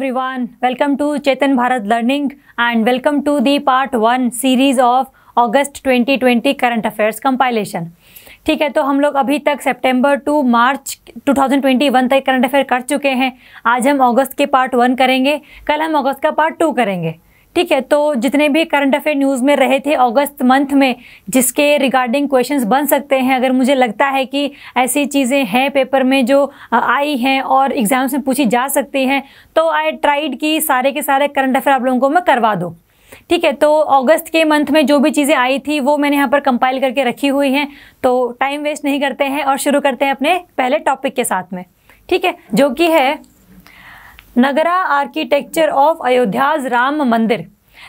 everyone. Welcome to Chetan Bharat Learning and welcome to the part 1 series of अगस्त 2020 current affairs compilation ठीक है तो हम लोग अभी तक सितंबर टू मार्च 2021 तक करंट अफेयर कर चुके हैं आज हम अगस्त के पार्ट वन करेंगे कल हम अगस्त का पार्ट टू करेंगे ठीक है तो जितने भी करंट अफेयर न्यूज़ में रहे थे अगस्त मंथ में जिसके रिगार्डिंग क्वेश्चंस बन सकते हैं अगर मुझे लगता है कि ऐसी चीज़ें हैं पेपर में जो आई हैं और एग्ज़ाम्स में पूछी जा सकती हैं तो आई ट्राइड कि सारे के सारे करंट अफेयर आप लोगों को मैं करवा दूँ ठीक है तो अगस्त के मंथ में जो भी चीज़ें आई थी वो मैंने यहाँ पर कंपाइल करके रखी हुई हैं तो टाइम वेस्ट नहीं करते हैं और शुरू करते हैं अपने पहले टॉपिक के साथ में ठीक है जो कि है नगरा आर्किटेक्चर ऑफ अयोध्या राम मंदिर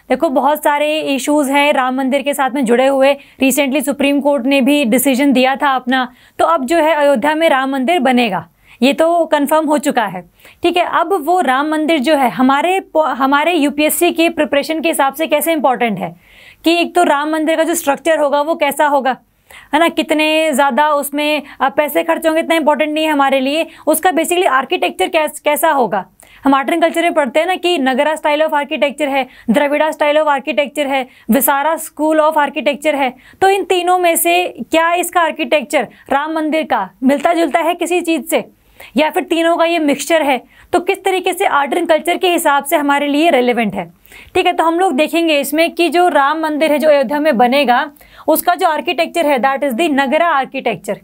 देखो बहुत सारे इश्यूज हैं राम मंदिर के साथ में जुड़े हुए रिसेंटली सुप्रीम कोर्ट ने भी डिसीजन दिया था अपना तो अब जो है अयोध्या में राम मंदिर बनेगा ये तो कंफर्म हो चुका है ठीक है अब वो राम मंदिर जो है हमारे हमारे यूपीएससी के प्रिपरेशन के हिसाब से कैसे इंपॉर्टेंट है कि एक तो राम मंदिर का जो स्ट्रक्चर होगा वो कैसा होगा है ना कितने ज़्यादा उसमें पैसे खर्च होंगे इतना इंपॉर्टेंट नहीं है हमारे लिए उसका बेसिकली आर्किटेक्चर कैस, कैसा होगा हम आर्ट एंड कल्चर में पढ़ते हैं ना कि नगरा स्टाइल ऑफ आर्किटेक्चर है द्रविड़ा स्टाइल ऑफ आर्किटेक्चर है विसारा स्कूल ऑफ आर्किटेक्चर है तो इन तीनों में से क्या इसका आर्किटेक्चर राम मंदिर का मिलता जुलता है किसी चीज़ से या फिर तीनों का ये मिक्सचर है तो किस तरीके से आर्ट एंड कल्चर के हिसाब से हमारे लिए रेलिवेंट है ठीक है तो हम लोग देखेंगे इसमें कि जो राम मंदिर है जो अयोध्या में बनेगा उसका जो आर्किटेक्चर है that is the Nagara architecture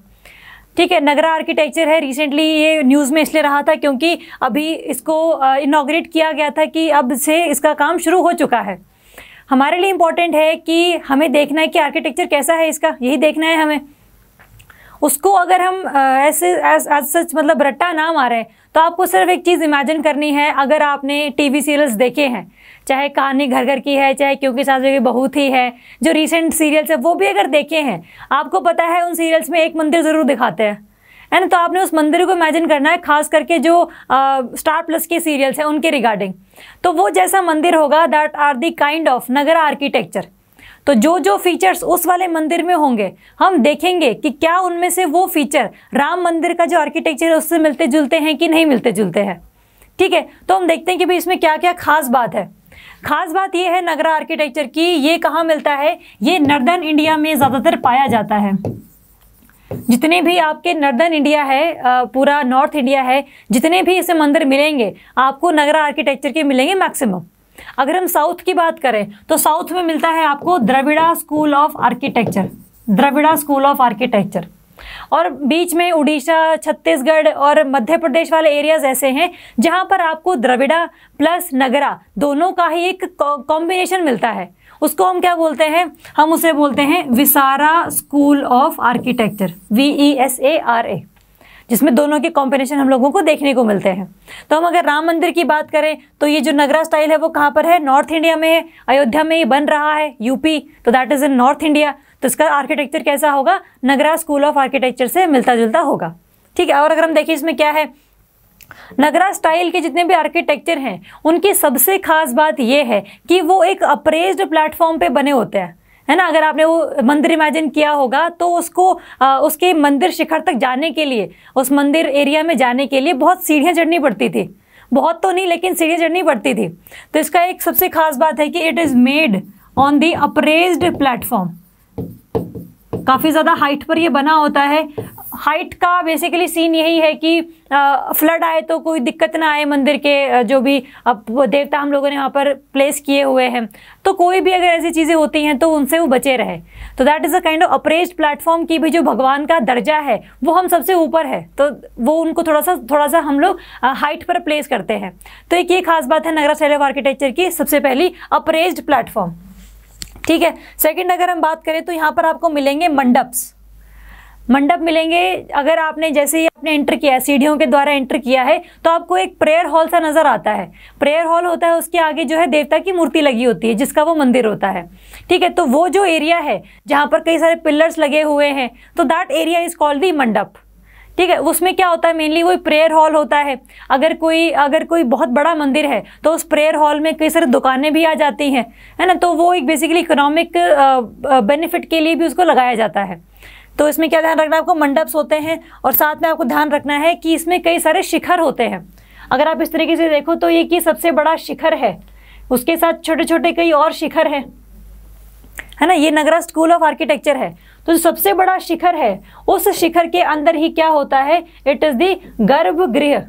ठीक है नगरा आर्किटेक्चर है रिसेंटली ये न्यूज़ में इसलिए रहा था क्योंकि अभी इसको इनाग्रेट किया गया था कि अब से इसका काम शुरू हो चुका है हमारे लिए इम्पॉर्टेंट है कि हमें देखना है कि आर्किटेक्चर कैसा है इसका यही देखना है हमें उसको अगर हम ऐसे एज एज सच मतलब रट्टा नाम आ रहे हैं तो आपको सिर्फ एक चीज़ इमेजिन करनी है अगर आपने टी वी सीरियल्स देखे हैं चाहे कहानी घर घर की है चाहे क्योंकि सासू की बहुत ही है जो रिसेंट सीरियल्स है वो भी अगर देखे हैं आपको पता है उन सीरियल्स में एक मंदिर ज़रूर दिखाते हैं है ना तो आपने उस मंदिर को इमेजिन करना है खास करके जो स्टार प्लस के सीरियल्स हैं उनके रिगार्डिंग तो वो जैसा मंदिर होगा that are the kind of Nagar architecture तो जो जो फीचर्स उस वाले मंदिर में होंगे हम देखेंगे कि क्या उनमें से वो फीचर राम मंदिर का जो आर्किटेक्चर है उससे मिलते जुलते हैं कि नहीं मिलते जुलते हैं ठीक है तो हम देखते हैं कि भाई इसमें क्या क्या खास बात है खास बात यह है नगरा आर्किटेक्चर की ये कहाँ मिलता है ये नर्दर्न इंडिया में ज़्यादातर पाया जाता है जितने भी आपके नर्दर्न इंडिया है पूरा नॉर्थ इंडिया है जितने भी इसे मंदिर मिलेंगे आपको नगरा आर्किटेक्चर के मिलेंगे मैक्सिमम अगर हम साउथ की बात करें तो साउथ में मिलता है आपको Dravida school of architecture Dravida school of architecture और बीच में उड़ीसा छत्तीसगढ़ और मध्य प्रदेश वाले एरियाज ऐसे हैं जहाँ पर आपको द्रविड़ा प्लस नगरा दोनों का ही एक कॉम्बिनेशन मिलता है उसको हम क्या बोलते हैं हम उसे बोलते हैं Vesara school of architecture V E S A R A जिसमें दोनों के कॉम्बिनेशन हम लोगों को देखने को मिलते हैं तो हम अगर राम मंदिर की बात करें तो ये जो नगरा स्टाइल है वो कहाँ पर है नॉर्थ इंडिया में है अयोध्या में ही बन रहा है यूपी तो that is in north India तो इसका आर्किटेक्चर कैसा होगा नगरा स्कूल ऑफ आर्किटेक्चर से मिलता जुलता होगा ठीक है और अगर हम देखें इसमें क्या है नगरा स्टाइल के जितने भी आर्किटेक्चर हैं उनकी सबसे खास बात यह है कि वो एक अप्रेज्ड प्लेटफॉर्म पे बने होते हैं है ना अगर आपने वो मंदिर इमेजिन किया होगा तो उसको आ, उसके मंदिर शिखर तक जाने के लिए उस मंदिर एरिया में जाने के लिए बहुत सीढ़ियाँ चढ़नी पड़ती थी बहुत तो नहीं लेकिन सीढ़ियाँ चढ़नी पड़ती थी तो इसका एक सबसे खास बात है कि it is made on the upraised platform काफ़ी ज़्यादा हाइट पर ये बना होता है हाइट का बेसिकली सीन यही है कि फ्लड आए तो कोई दिक्कत ना आए मंदिर के जो भी देवता हम लोगों ने वहाँ पर प्लेस किए हुए हैं तो कोई भी अगर ऐसी चीज़ें होती हैं तो उनसे वो बचे रहे तो that is a kind of upraise platform की भी जो भगवान का दर्जा है वो हम सबसे ऊपर है तो वो उनको थोड़ा सा थोड़ा सा हम लोग हाइट पर प्लेस करते हैं तो एक ये खास बात है नगरा सैलव आर्किटेक्चर की सबसे पहली अप्रेज्ड प्लेटफॉर्म ठीक है सेकंड अगर हम बात करें तो यहाँ पर आपको मिलेंगे मंडप्स मंडप मिलेंगे अगर आपने जैसे ही आपने एंटर किया है सीढ़ियों के द्वारा एंटर किया है तो आपको एक प्रेयर हॉल सा नज़र आता है प्रेयर हॉल होता है उसके आगे जो है देवता की मूर्ति लगी होती है जिसका वो मंदिर होता है ठीक है तो वो जो एरिया है जहाँ पर कई सारे पिलर्स लगे हुए हैं तो that area is called the mandap ठीक है उसमें क्या होता है मेनली वो प्रेयर हॉल होता है अगर कोई अगर कोई बहुत बड़ा मंदिर है तो उस प्रेयर हॉल में कई सारी दुकानें भी आ जाती हैं है ना तो वो एक बेसिकली इकोनॉमिक बेनिफिट के लिए भी उसको लगाया जाता है तो इसमें क्या ध्यान रखना है आपको मंडप्स होते हैं और साथ में आपको ध्यान रखना है कि इसमें कई सारे शिखर होते हैं अगर आप इस तरीके से देखो तो ये कि सबसे बड़ा शिखर है उसके साथ छोटे छोटे कई और शिखर हैं है ना ये नगरा स्कूल ऑफ आर्किटेक्चर है तो जो सबसे बड़ा शिखर है उस शिखर के अंदर ही क्या होता है इट इज दी गर्भगृह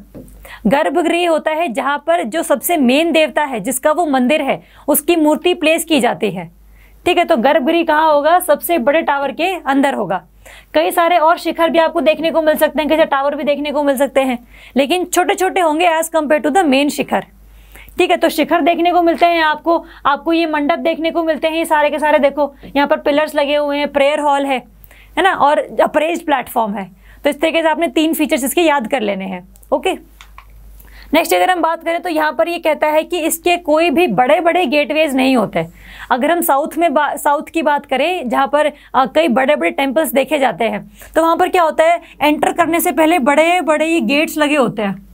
गर्भगृह होता है जहां पर जो सबसे मेन देवता है जिसका वो मंदिर है उसकी मूर्ति प्लेस की जाती है ठीक है तो गर्भगृह कहाँ होगा सबसे बड़े टावर के अंदर होगा कई सारे और शिखर भी आपको देखने को मिल सकते हैं कैसे टावर भी देखने को मिल सकते हैं लेकिन छोटे छोटे होंगे as compare to the main shikhar ठीक है तो शिखर देखने को मिलते हैं आपको आपको ये मंडप देखने को मिलते हैं ये सारे के सारे देखो यहाँ पर पिलर्स लगे हुए हैं प्रेयर हॉल है है ना और अप्रेज प्लेटफॉर्म है तो इस तरीके से आपने तीन फीचर्स इसके याद कर लेने हैं ओके नेक्स्ट अगर हम बात करें तो यहाँ पर ये यह कहता है कि इसके कोई भी बड़े बड़े गेटवेज नहीं होते अगर हम साउथ में साउथ की बात करें जहाँ पर आ, कई बड़े बड़े टेम्पल्स देखे जाते हैं तो वहाँ पर क्या होता है एंटर करने से पहले बड़े बड़े ये गेट्स लगे होते हैं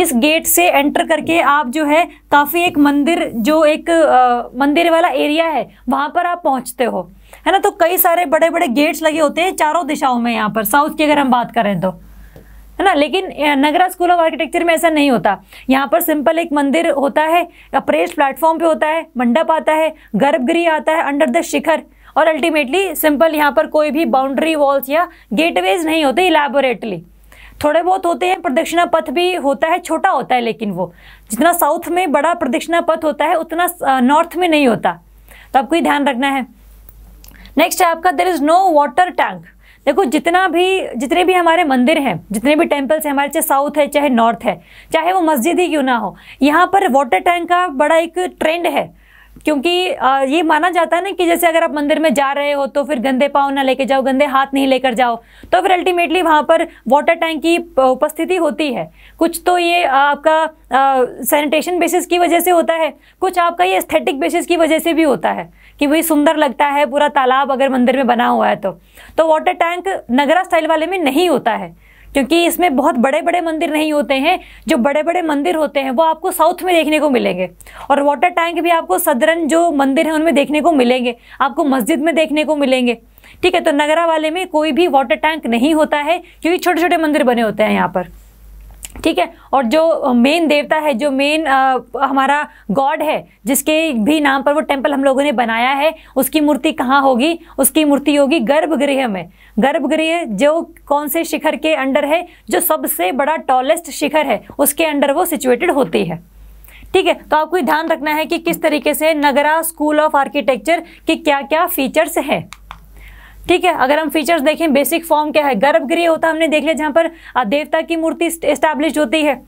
इस गेट से एंटर करके आप जो है काफ़ी एक मंदिर जो एक आ, मंदिर वाला एरिया है वहाँ पर आप पहुँचते हो है ना तो कई सारे बड़े बड़े गेट्स लगे होते हैं चारों दिशाओं में यहाँ पर साउथ की अगर हम बात करें तो है ना लेकिन नगरा स्कूल ऑफ आर्किटेक्चर में ऐसा नहीं होता यहाँ पर सिंपल एक मंदिर होता है अप्रेस प्लेटफॉर्म पे होता है मंडप आता है गर्भगृह आता है अंडर द शिखर और अल्टीमेटली सिंपल यहाँ पर कोई भी बाउंड्री वॉल्स या गेटवेज नहीं होते इलेबोरेटली थोड़े बहुत होते हैं प्रदक्षिणा पथ भी होता है छोटा होता है लेकिन वो जितना साउथ में बड़ा प्रदक्षिणा पथ होता है उतना नॉर्थ में नहीं होता तो आपको ये ध्यान रखना है नेक्स्ट है आपका there is no water tank देखो जितना भी जितने भी हमारे मंदिर हैं जितने भी टेम्पल्स हैं हमारे चाहे साउथ है चाहे नॉर्थ है चाहे वो मस्जिद ही क्यों ना हो यहाँ पर वाटर टैंक का बड़ा एक ट्रेंड है क्योंकि ये माना जाता है ना कि जैसे अगर आप मंदिर में जा रहे हो तो फिर गंदे पाँव ना लेके जाओ गंदे हाथ नहीं लेकर जाओ तो फिर अल्टीमेटली वहाँ पर वाटर टैंक की उपस्थिति होती है कुछ तो ये आपका सैनिटेशन बेसिस की वजह से होता है कुछ आपका ये एस्थेटिक बेसिस की वजह से भी होता है कि वही सुंदर लगता है पूरा तालाब अगर मंदिर में बना हुआ है तो, तो वाटर टैंक नगरा स्टाइल वाले में नहीं होता है क्योंकि इसमें बहुत बड़े बड़े मंदिर नहीं होते हैं जो बड़े बड़े मंदिर होते हैं वो आपको साउथ में देखने को मिलेंगे और वाटर टैंक भी आपको सदरन जो मंदिर हैं उनमें देखने को मिलेंगे आपको मस्जिद में देखने को मिलेंगे ठीक है तो नगरा वाले में कोई भी वाटर टैंक नहीं होता है क्योंकि छोटे छोटे मंदिर बने होते हैं यहाँ पर ठीक है और जो मेन देवता है जो मेन हमारा गॉड है जिसके भी नाम पर वो टेम्पल हम लोगों ने बनाया है उसकी मूर्ति कहाँ होगी उसकी मूर्ति होगी गर्भगृह में गर्भगृह जो कौन से शिखर के अंडर है जो सबसे बड़ा टॉलेस्ट शिखर है उसके अंडर वो सिचुएटेड होती है ठीक है तो आपको ध्यान रखना है कि किस तरीके से नगरा स्कूल ऑफ आर्किटेक्चर के क्या क्या फीचर्स हैं ठीक है अगर हम फीचर्स देखें बेसिक फॉर्म क्या है गर्भगृह होता है हमने देख लिया जहाँ पर देवता की मूर्ति इस्टेब्लिश होती है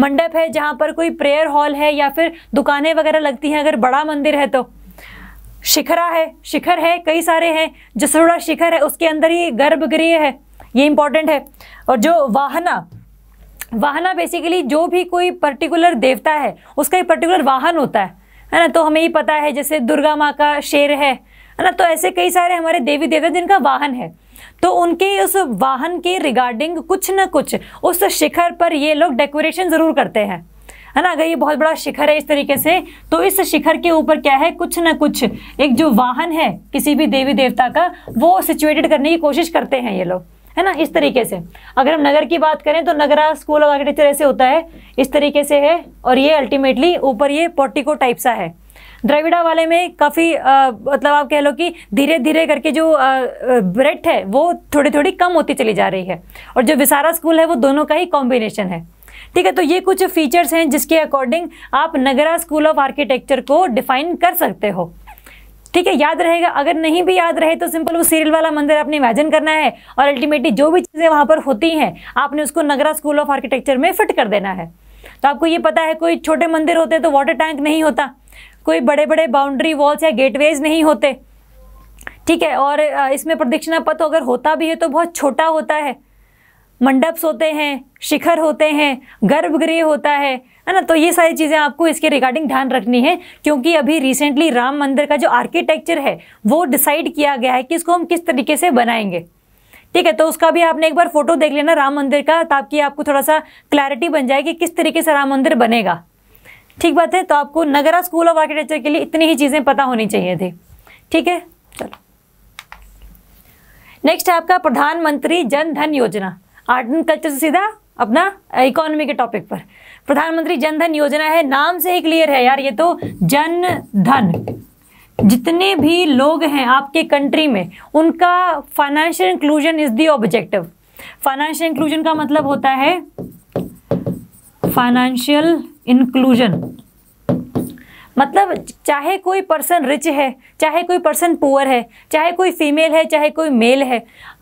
मंडप है जहाँ पर कोई प्रेयर हॉल है या फिर दुकानें वगैरह लगती हैं अगर बड़ा मंदिर है तो शिखरा है शिखर है कई सारे हैं जसरोड़ा शिखर है उसके अंदर ही गर्भगृह है ये इंपॉर्टेंट है और जो वाहना वाहना बेसिकली जो भी कोई पर्टिकुलर देवता है उसका एक पर्टिकुलर वाहन होता है है ना तो हमें ये पता है जैसे दुर्गा माँ का शेर है है ना तो ऐसे कई सारे हमारे देवी देवता जिनका वाहन है तो उनके उस वाहन के रिगार्डिंग कुछ ना कुछ उस शिखर पर ये लोग डेकोरेशन ज़रूर करते हैं है ना अगर ये बहुत बड़ा शिखर है इस तरीके से तो इस शिखर के ऊपर क्या है कुछ ना कुछ एक जो वाहन है किसी भी देवी देवता का वो सिचुएटेड करने की कोशिश करते हैं ये लोग है ना इस तरीके से अगर हम नगर की बात करें तो नगरा स्कूल ऑफ आर्किटेक्चर ऐसे होता है इस तरीके से है और ये अल्टीमेटली ऊपर ये पोर्टिको टाइप सा है द्रविड़ा वाले में काफ़ी मतलब आप कह लो कि धीरे धीरे करके जो ब्रेथ है वो थोड़ी थोड़ी कम होती चली जा रही है और जो विसारा स्कूल है वो दोनों का ही कॉम्बिनेशन है ठीक है तो ये कुछ फीचर्स हैं जिसके अकॉर्डिंग आप नगरा स्कूल ऑफ आर्किटेक्चर को डिफाइन कर सकते हो ठीक है याद रहेगा अगर नहीं भी याद रहे तो सिंपल वो सीरियल वाला मंदिर आपने इमेजिन करना है और अल्टीमेटली जो भी चीज़ें वहाँ पर होती हैं आपने उसको नगरा स्कूल ऑफ आर्किटेक्चर में फिट कर देना है तो आपको ये पता है कोई छोटे मंदिर होते हैं तो वाटर टैंक नहीं होता कोई बड़े बड़े बाउंड्री वॉल्स या गेटवेज नहीं होते ठीक है और इसमें प्रदक्षिणा पथ अगर होता भी है तो बहुत छोटा होता है मंडप्स होते हैं शिखर होते हैं गर्भगृह होता है है ना तो ये सारी चीज़ें आपको इसके रिगार्डिंग ध्यान रखनी है क्योंकि अभी रिसेंटली राम मंदिर का जो आर्किटेक्चर है वो डिसाइड किया गया है कि इसको हम किस तरीके से बनाएंगे ठीक है तो उसका भी आपने एक बार फोटो देख लेना राम मंदिर का ताकि आपको थोड़ा सा क्लैरिटी बन जाए कि किस तरीके से राम मंदिर बनेगा ठीक बात है तो आपको नगरा स्कूल ऑफ आर्किटेक्चर के लिए इतनी ही चीज़ें पता होनी चाहिए थी ठीक है चलो नेक्स्ट है आपका प्रधानमंत्री जन धन योजना आर्ट एंड कल्चर से सीधा अपना इकोनॉमी के टॉपिक पर प्रधानमंत्री जन धन योजना है नाम से ही क्लियर है यार ये तो जन धन जितने भी लोग हैं आपके कंट्री में उनका financial inclusion is the objective financial inclusion का मतलब होता है फाइनेंशियल इंक्लूजन मतलब चाहे कोई पर्सन रिच है चाहे कोई पर्सन पुअर है चाहे कोई फीमेल है चाहे कोई मेल है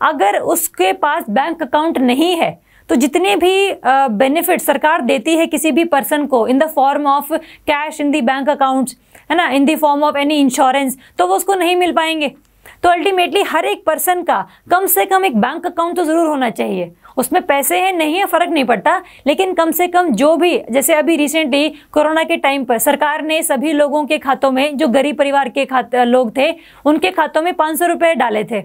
अगर उसके पास बैंक अकाउंट नहीं है तो जितने भी बेनिफिट सरकार देती है किसी भी पर्सन को in the form of cash in the bank accounts है ना in the form of any insurance तो वो उसको नहीं मिल पाएंगे तो अल्टीमेटली हर एक पर्सन का कम से कम एक बैंक अकाउंट तो ज़रूर होना चाहिए उसमें पैसे हैं नहीं है फ़र्क नहीं पड़ता लेकिन कम से कम जो भी जैसे अभी रिसेंटली कोरोना के टाइम पर सरकार ने सभी लोगों के खातों में जो गरीब परिवार के खाते लोग थे उनके खातों में पाँच सौ रुपये डाले थे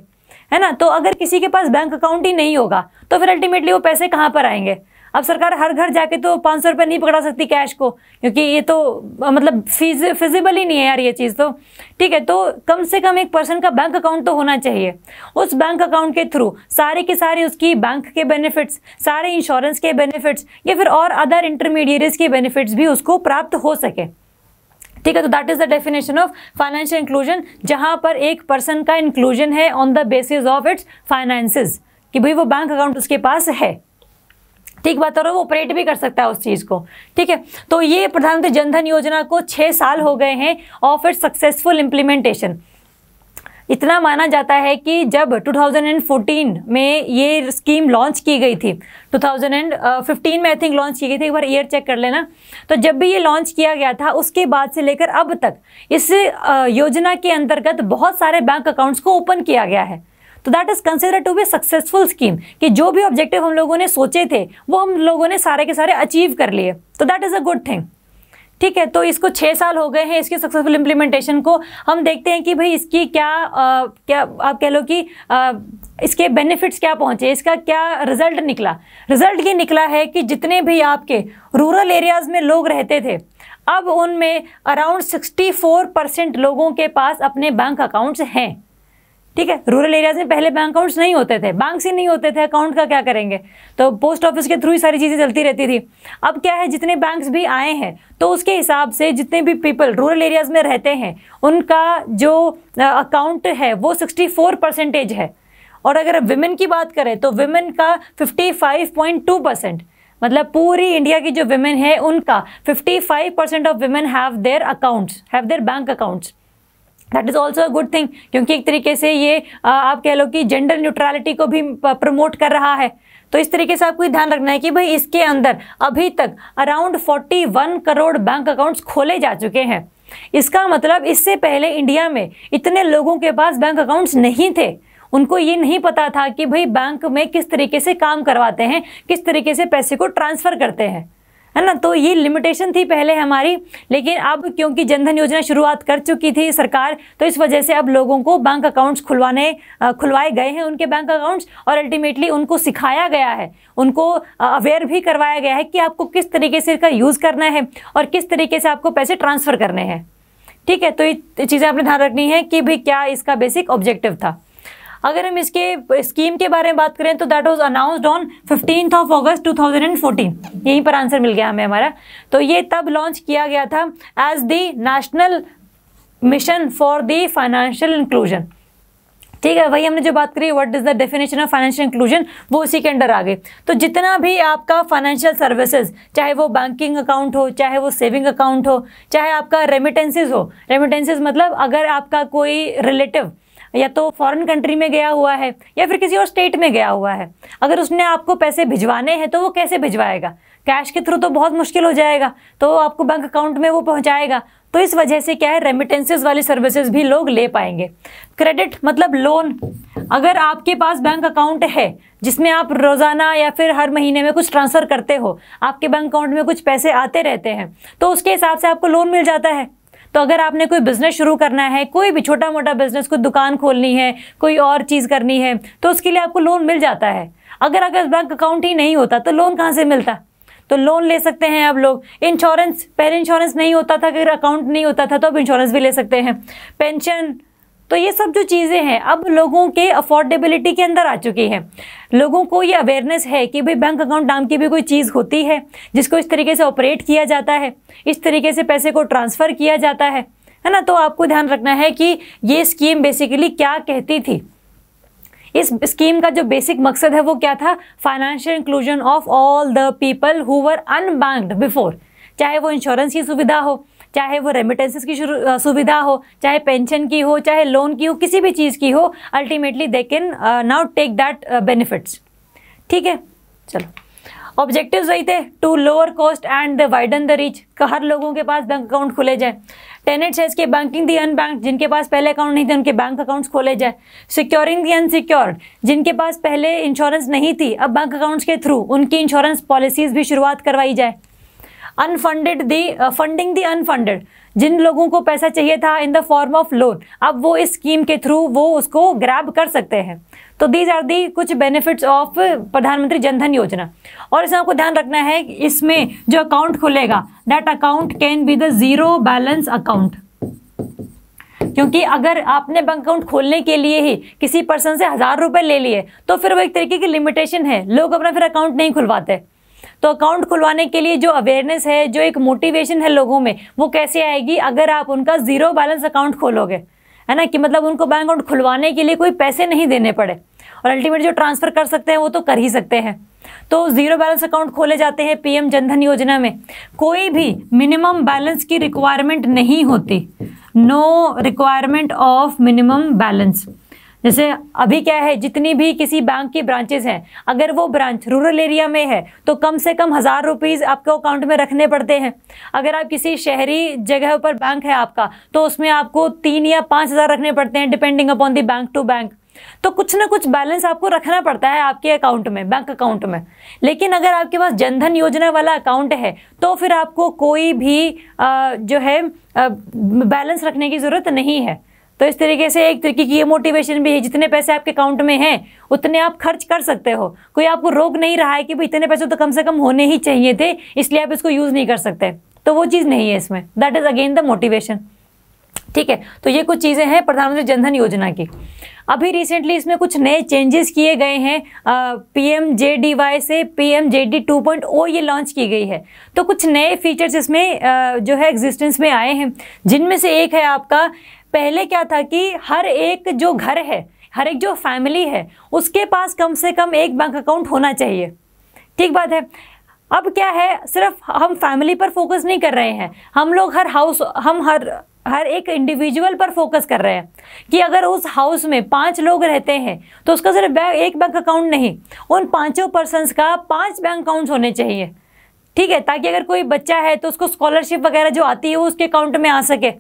है ना तो अगर किसी के पास बैंक अकाउंट ही नहीं होगा तो फिर अल्टीमेटली वो पैसे कहाँ पर आएंगे अब सरकार हर घर जाके तो पाँच सौ रुपये नहीं पकड़ा सकती कैश को क्योंकि ये तो मतलब फिज फिजिबल ही नहीं है यार ये चीज़ तो ठीक है तो कम से कम एक पर्सन का बैंक अकाउंट तो होना चाहिए उस बैंक अकाउंट के थ्रू सारे के सारे उसकी बैंक के बेनिफिट्स सारे इंश्योरेंस के बेनिफिट्स या फिर और अदर इंटरमीडिएट्स के बेनिफिट्स भी उसको प्राप्त हो सके ठीक है तो that is the definition of financial inclusion जहां पर एक पर्सन का इंक्लूजन है on the basis of its finances कि भाई वो बैंक अकाउंट उसके पास है ठीक तो बात और वो ऑपरेट भी कर सकता है उस चीज़ को ठीक है तो ये प्रधानमंत्री जनधन योजना को छः साल हो गए हैं और फिर सक्सेसफुल इम्प्लीमेंटेशन इतना माना जाता है कि जब 2014 में ये स्कीम लॉन्च की गई थी 2015 में आई थिंक लॉन्च की गई थी एक बार ईयर चेक कर लेना तो जब भी ये लॉन्च किया गया था उसके बाद से लेकर अब तक इस योजना के अंतर्गत बहुत सारे बैंक अकाउंट्स को ओपन किया गया है तो that is consider to be successful scheme कि जो भी ऑब्जेक्टिव हम लोगों ने सोचे थे वो हम लोगों ने सारे के सारे अचीव कर लिए तो that is a good thing ठीक है तो इसको छः साल हो गए हैं इसके सक्सेसफुल इम्प्लीमेंटेशन को हम देखते हैं कि भाई इसकी क्या आ, क्या आप कह लो कि आ, इसके बेनिफिट्स क्या पहुँचे इसका क्या रिजल्ट निकला रिजल्ट ये निकला है कि जितने भी आपके रूरल एरियाज़ में लोग रहते थे अब उनमें अराउंड 64 परसेंट लोगों के पास अपने बैंक अकाउंट्स हैं ठीक है रूरल एरियाज में पहले बैंक अकाउंट्स नहीं होते थे बैंक ही नहीं होते थे अकाउंट का क्या करेंगे तो पोस्ट ऑफिस के थ्रू ही सारी चीज़ें चलती रहती थी अब क्या है जितने बैंक्स भी आए हैं तो उसके हिसाब से जितने भी पीपल रूरल एरियाज में रहते हैं उनका जो अकाउंट है वो सिक्सटी फोर परसेंटेज है और अगर विमेन की बात करें तो विमेन का fifty five point two percent मतलब पूरी इंडिया की जो विमेन है उनका fifty five percent of women have their accounts have their bank accounts that is also a good thing क्योंकि एक तरीके से ये आप कह लो कि जेंडर न्यूट्रलिटी को भी प्रमोट कर रहा है तो इस तरीके से आपको ध्यान रखना है कि भाई इसके अंदर अभी तक अराउंड 41 करोड़ बैंक अकाउंट्स खोले जा चुके हैं इसका मतलब इससे पहले इंडिया में इतने लोगों के पास बैंक अकाउंट्स नहीं थे उनको ये नहीं पता था कि भाई बैंक में किस तरीके से काम करवाते हैं किस तरीके से पैसे को ट्रांसफ़र करते हैं है ना तो ये लिमिटेशन थी पहले हमारी लेकिन अब क्योंकि जनधन योजना शुरुआत कर चुकी थी सरकार तो इस वजह से अब लोगों को बैंक अकाउंट्स खुलवाने खुलवाए गए हैं उनके बैंक अकाउंट्स और अल्टीमेटली उनको सिखाया गया है उनको अवेयर भी करवाया गया है कि आपको किस तरीके से इसका यूज़ करना है और किस तरीके से आपको पैसे ट्रांसफ़र करने हैं ठीक है तो ये चीज़ें आपने ध्यान रखनी है कि भाई क्या इसका बेसिक ऑब्जेक्टिव था अगर हम इसके स्कीम के बारे में बात करें तो that was announced on fifteen of and fourteen यहीं पर आंसर मिल गया हमें हमारा तो ये तब लॉन्च किया गया था as the national mission for the financial inclusion ठीक है वही हमने जो बात करी what is the definition of financial inclusion वो उसी के अंडर आ गए तो जितना भी आपका फाइनेंशियल सर्विसेज चाहे वो बैंकिंग अकाउंट हो चाहे वो सेविंग अकाउंट हो चाहे आपका रेमिटेंसेज हो रेमिटेंसेज मतलब अगर आपका कोई रिलेटिव या तो फॉरेन कंट्री में गया हुआ है या फिर किसी और स्टेट में गया हुआ है अगर उसने आपको पैसे भिजवाने हैं तो वो कैसे भिजवाएगा कैश के थ्रू तो बहुत मुश्किल हो जाएगा तो आपको बैंक अकाउंट में वो पहुंचाएगा तो इस वजह से क्या है रेमिटेंसेज वाली सर्विसेज भी लोग ले पाएंगे क्रेडिट मतलब लोन अगर आपके पास बैंक अकाउंट है जिसमें आप रोज़ाना या फिर हर महीने में कुछ ट्रांसफ़र करते हो आपके बैंक अकाउंट में कुछ पैसे आते रहते हैं तो उसके हिसाब से आपको लोन मिल जाता है तो अगर आपने कोई बिज़नेस शुरू करना है कोई भी छोटा मोटा बिज़नेस कोई दुकान खोलनी है कोई और चीज़ करनी है तो उसके लिए आपको लोन मिल जाता है अगर अगर बैंक अकाउंट ही नहीं होता तो लोन कहाँ से मिलता तो लोन ले सकते हैं अब लोग इंश्योरेंस पहले इंश्योरेंस नहीं होता था अगर अकाउंट नहीं होता था तो अब इंश्योरेंस भी ले सकते हैं पेंशन तो ये सब जो चीज़ें हैं अब लोगों के अफोर्डेबिलिटी के अंदर आ चुकी हैं लोगों को ये अवेयरनेस है कि भाई बैंक अकाउंट नाम की भी कोई चीज़ होती है जिसको इस तरीके से ऑपरेट किया जाता है इस तरीके से पैसे को ट्रांसफ़र किया जाता है है ना तो आपको ध्यान रखना है कि ये स्कीम बेसिकली क्या कहती थी इस स्कीम का जो बेसिक मकसद है वो क्या था financial inclusion of all the people who were unbanked before चाहे वो इंश्योरेंस की सुविधा हो चाहे वो रेमिटेंसेस की सुविधा हो चाहे पेंशन की हो चाहे लोन की हो किसी भी चीज़ की हो ultimately they can now take that benefits ठीक है चलो ऑब्जेक्टिव्स वही थे to lower cost and widen the reach हर लोगों के पास बैंक अकाउंट खोले जाए टेनेट शेयर्स के बैंकिंग दी अनबैंक जिनके पास पहले अकाउंट नहीं थे उनके बैंक अकाउंट्स खोले जाए सिक्योरिंग दी अनसिक्योर्ड जिनके पास पहले इंश्योरेंस नहीं थी अब बैंक अकाउंट्स के थ्रू उनकी इंश्योरेंस पॉलिसीज भी शुरुआत करवाई जाए unfunded the funding the unfunded जिन लोगों को पैसा चाहिए था in the form of loan अब वो इस स्कीम के थ्रू वो उसको ग्रैब कर सकते हैं तो दीज आर दी कुछ बेनिफिट्स ऑफ प्रधानमंत्री जनधन योजना और इसमें आपको ध्यान रखना है इसमें जो अकाउंट खुलेगा that account can be the zero balance account क्योंकि अगर आपने बैंक अकाउंट खोलने के लिए ही किसी पर्सन से हज़ार रुपए ले लिए तो फिर वो एक तरीके की लिमिटेशन है लोग अपना फिर अकाउंट नहीं खुलवाते तो अकाउंट खुलवाने के लिए जो अवेयरनेस है जो एक मोटिवेशन है लोगों में वो कैसे आएगी अगर आप उनका ज़ीरो बैलेंस अकाउंट खोलोगे है ना कि मतलब उनको बैंक अकाउंट खुलवाने के लिए कोई पैसे नहीं देने पड़े और अल्टीमेट जो ट्रांसफ़र कर सकते हैं वो तो कर ही सकते हैं तो जीरो बैलेंस अकाउंट खोले जाते हैं पीएम जनधन योजना में कोई भी मिनिमम बैलेंस की रिक्वायरमेंट नहीं होती no requirement of minimum balance जैसे अभी क्या है जितनी भी किसी बैंक की ब्रांचेस हैं अगर वो ब्रांच रूरल एरिया में है तो कम से कम हज़ार रुपीज़ आपके अकाउंट में रखने पड़ते हैं अगर आप किसी शहरी जगह पर बैंक है आपका तो उसमें आपको तीन या पाँच हज़ार रखने पड़ते हैं depending upon the bank to bank तो कुछ ना कुछ बैलेंस आपको रखना पड़ता है आपके अकाउंट में बैंक अकाउंट में लेकिन अगर आपके पास जनधन योजना वाला अकाउंट है तो फिर आपको कोई भी जो है बैलेंस रखने की ज़रूरत नहीं है तो इस तरीके से एक तरीके की ये मोटिवेशन भी है जितने पैसे आपके अकाउंट में हैं उतने आप खर्च कर सकते हो कोई आपको रोक नहीं रहा है कि भाई इतने पैसे तो कम से कम होने ही चाहिए थे इसलिए आप इसको यूज़ नहीं कर सकते तो वो चीज़ नहीं है इसमें that is again the motivation ठीक है तो ये कुछ चीज़ें हैं प्रधानमंत्री जनधन योजना की अभी रिसेंटली इसमें कुछ नए चेंजेस किए गए हैं P M J D Y से P M J D two point O ये लॉन्च की गई है तो कुछ नए फीचर्स इसमें आ, जो है एग्जिस्टेंस में आए हैं जिनमें से एक है आपका पहले क्या था कि हर एक जो घर है हर एक जो फैमिली है उसके पास कम से कम एक बैंक अकाउंट होना चाहिए ठीक बात है अब क्या है सिर्फ हम फैमिली पर फोकस नहीं कर रहे हैं हम लोग हर हाउस हम हर हर एक इंडिविजुअल पर फोकस कर रहे हैं कि अगर उस हाउस में पांच लोग रहते हैं तो उसका सिर्फ एक बैंक अकाउंट नहीं उन पांचों पर्सनस का पांच बैंक अकाउंट्स होने चाहिए ठीक है ताकि अगर कोई बच्चा है तो उसको स्कॉलरशिप वगैरह जो आती है वो उसके अकाउंट में आ सके